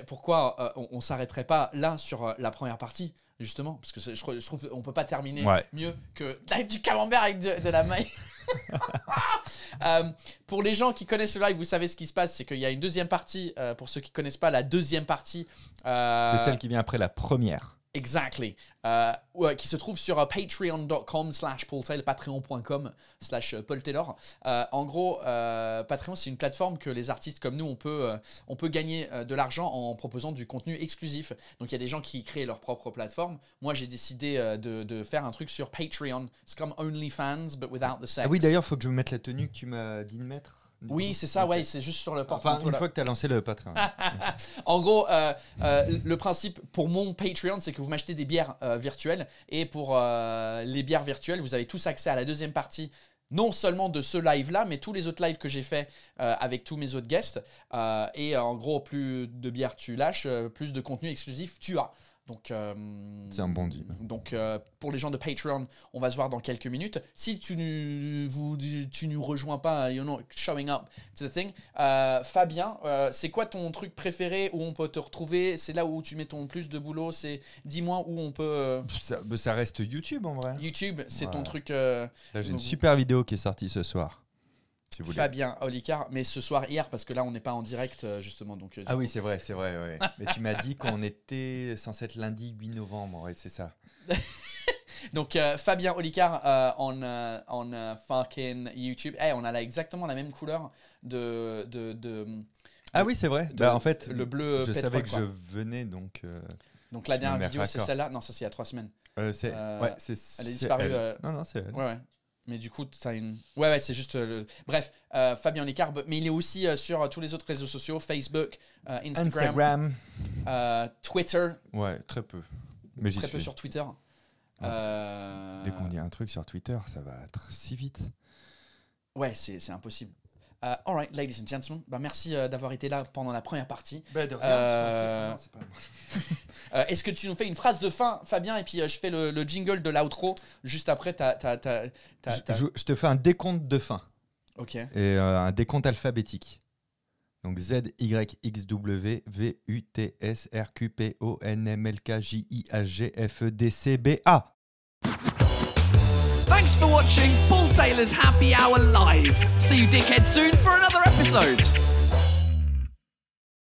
pourquoi on, s'arrêterait pas là sur la première partie justement parce que je, trouve on peut pas terminer mieux que avec du camembert avec de, la maille pour les gens qui connaissent le live, vous savez ce qui se passe, c'est qu'il y a une deuxième partie. pour ceux qui ne connaissent pas, la deuxième partie, c'est celle qui vient après la première. Exactly. Euh, qui se trouve sur euh, patreon.com slash euh, Paul Taylor. en gros, Patreon, c'est une plateforme que les artistes comme nous, on peut, on peut gagner de l'argent en proposant du contenu exclusif. Donc, il y a des gens qui créent leur propre plateforme. Moi, j'ai décidé de, faire un truc sur Patreon. C'est comme fans but without the ah sex. Ah oui, d'ailleurs, il faut que je me mette la tenue que tu m'as dit de mettre. Oui, mm. c'est ça, ouais, c'est juste sur le Enfin, une fois que tu as lancé le Patreon. en gros, euh, euh, le principe pour mon Patreon, c'est que vous m'achetez des bières euh, virtuelles. Et pour les bières virtuelles, vous avez tous accès à la deuxième partie non seulement de ce live-là, mais tous les autres lives que j'ai fait avec tous mes autres guests. et en gros, plus de bières tu lâches, plus de contenu exclusif tu as. Donc, euh, c'est un bon deal. Donc, euh, pour les gens de Patreon, on va se voir dans quelques minutes. Si tu ne nous rejoins pas, showing up, the thing. Euh, Fabien, c'est quoi ton truc préféré où on peut te retrouver C'est là où tu mets ton plus de boulot. C'est dis-moi où on peut. Bah, ça, reste YouTube en vrai. YouTube, c'est ton truc. j'ai une super vidéo qui est sortie ce soir. Fabien Olicard, mais ce soir, hier, parce que là, on n'est pas en direct, euh, justement. Donc, euh, ah oui, c'est vrai, c'est vrai. mais tu m'as dit qu'on était censé être lundi 8 novembre, ouais, c'est ça. donc, euh, Fabien Olicard en, fucking YouTube. Hey, eh, on a là exactement la même couleur de. de, de ah oui, c'est vrai. bah, en fait, le bleu. Je savais que je venais donc. donc la dernière vidéo, c'est celle-là. Non, ça c'est il y a trois semaines. Euh, elle est disparue. Non, non, c'est elle. Ouais, ouais. Mais du coup, tu une. Ouais, ouais, c'est juste. Euh, le... Bref, euh, Fabien Licarbe, mais il est aussi euh, sur tous les autres réseaux sociaux Facebook, Instagram, Twitter. Ouais, très peu. Mais très peu sur Twitter. Ah. Dès qu'on dit un truc sur Twitter, ça va être si vite. Ouais, c'est impossible. Euh, all right, ladies and gentlemen, bah, merci euh, d'avoir été là pendant la première partie. Est-ce que tu nous fais une phrase de fin, Fabien, et puis euh, je fais le, jingle de l'outro juste après ta je, te fais un décompte de fin. Ok. Et un décompte alphabétique. Donc Z, Y, X, W, V, U, T, S, R, Q, P, O, N, M, L, K, J, I, H, G, F, E, D, C, B, A. Thanks for watching Paul Taylor's Happy Hour Live. See you dickhead soon for another episode.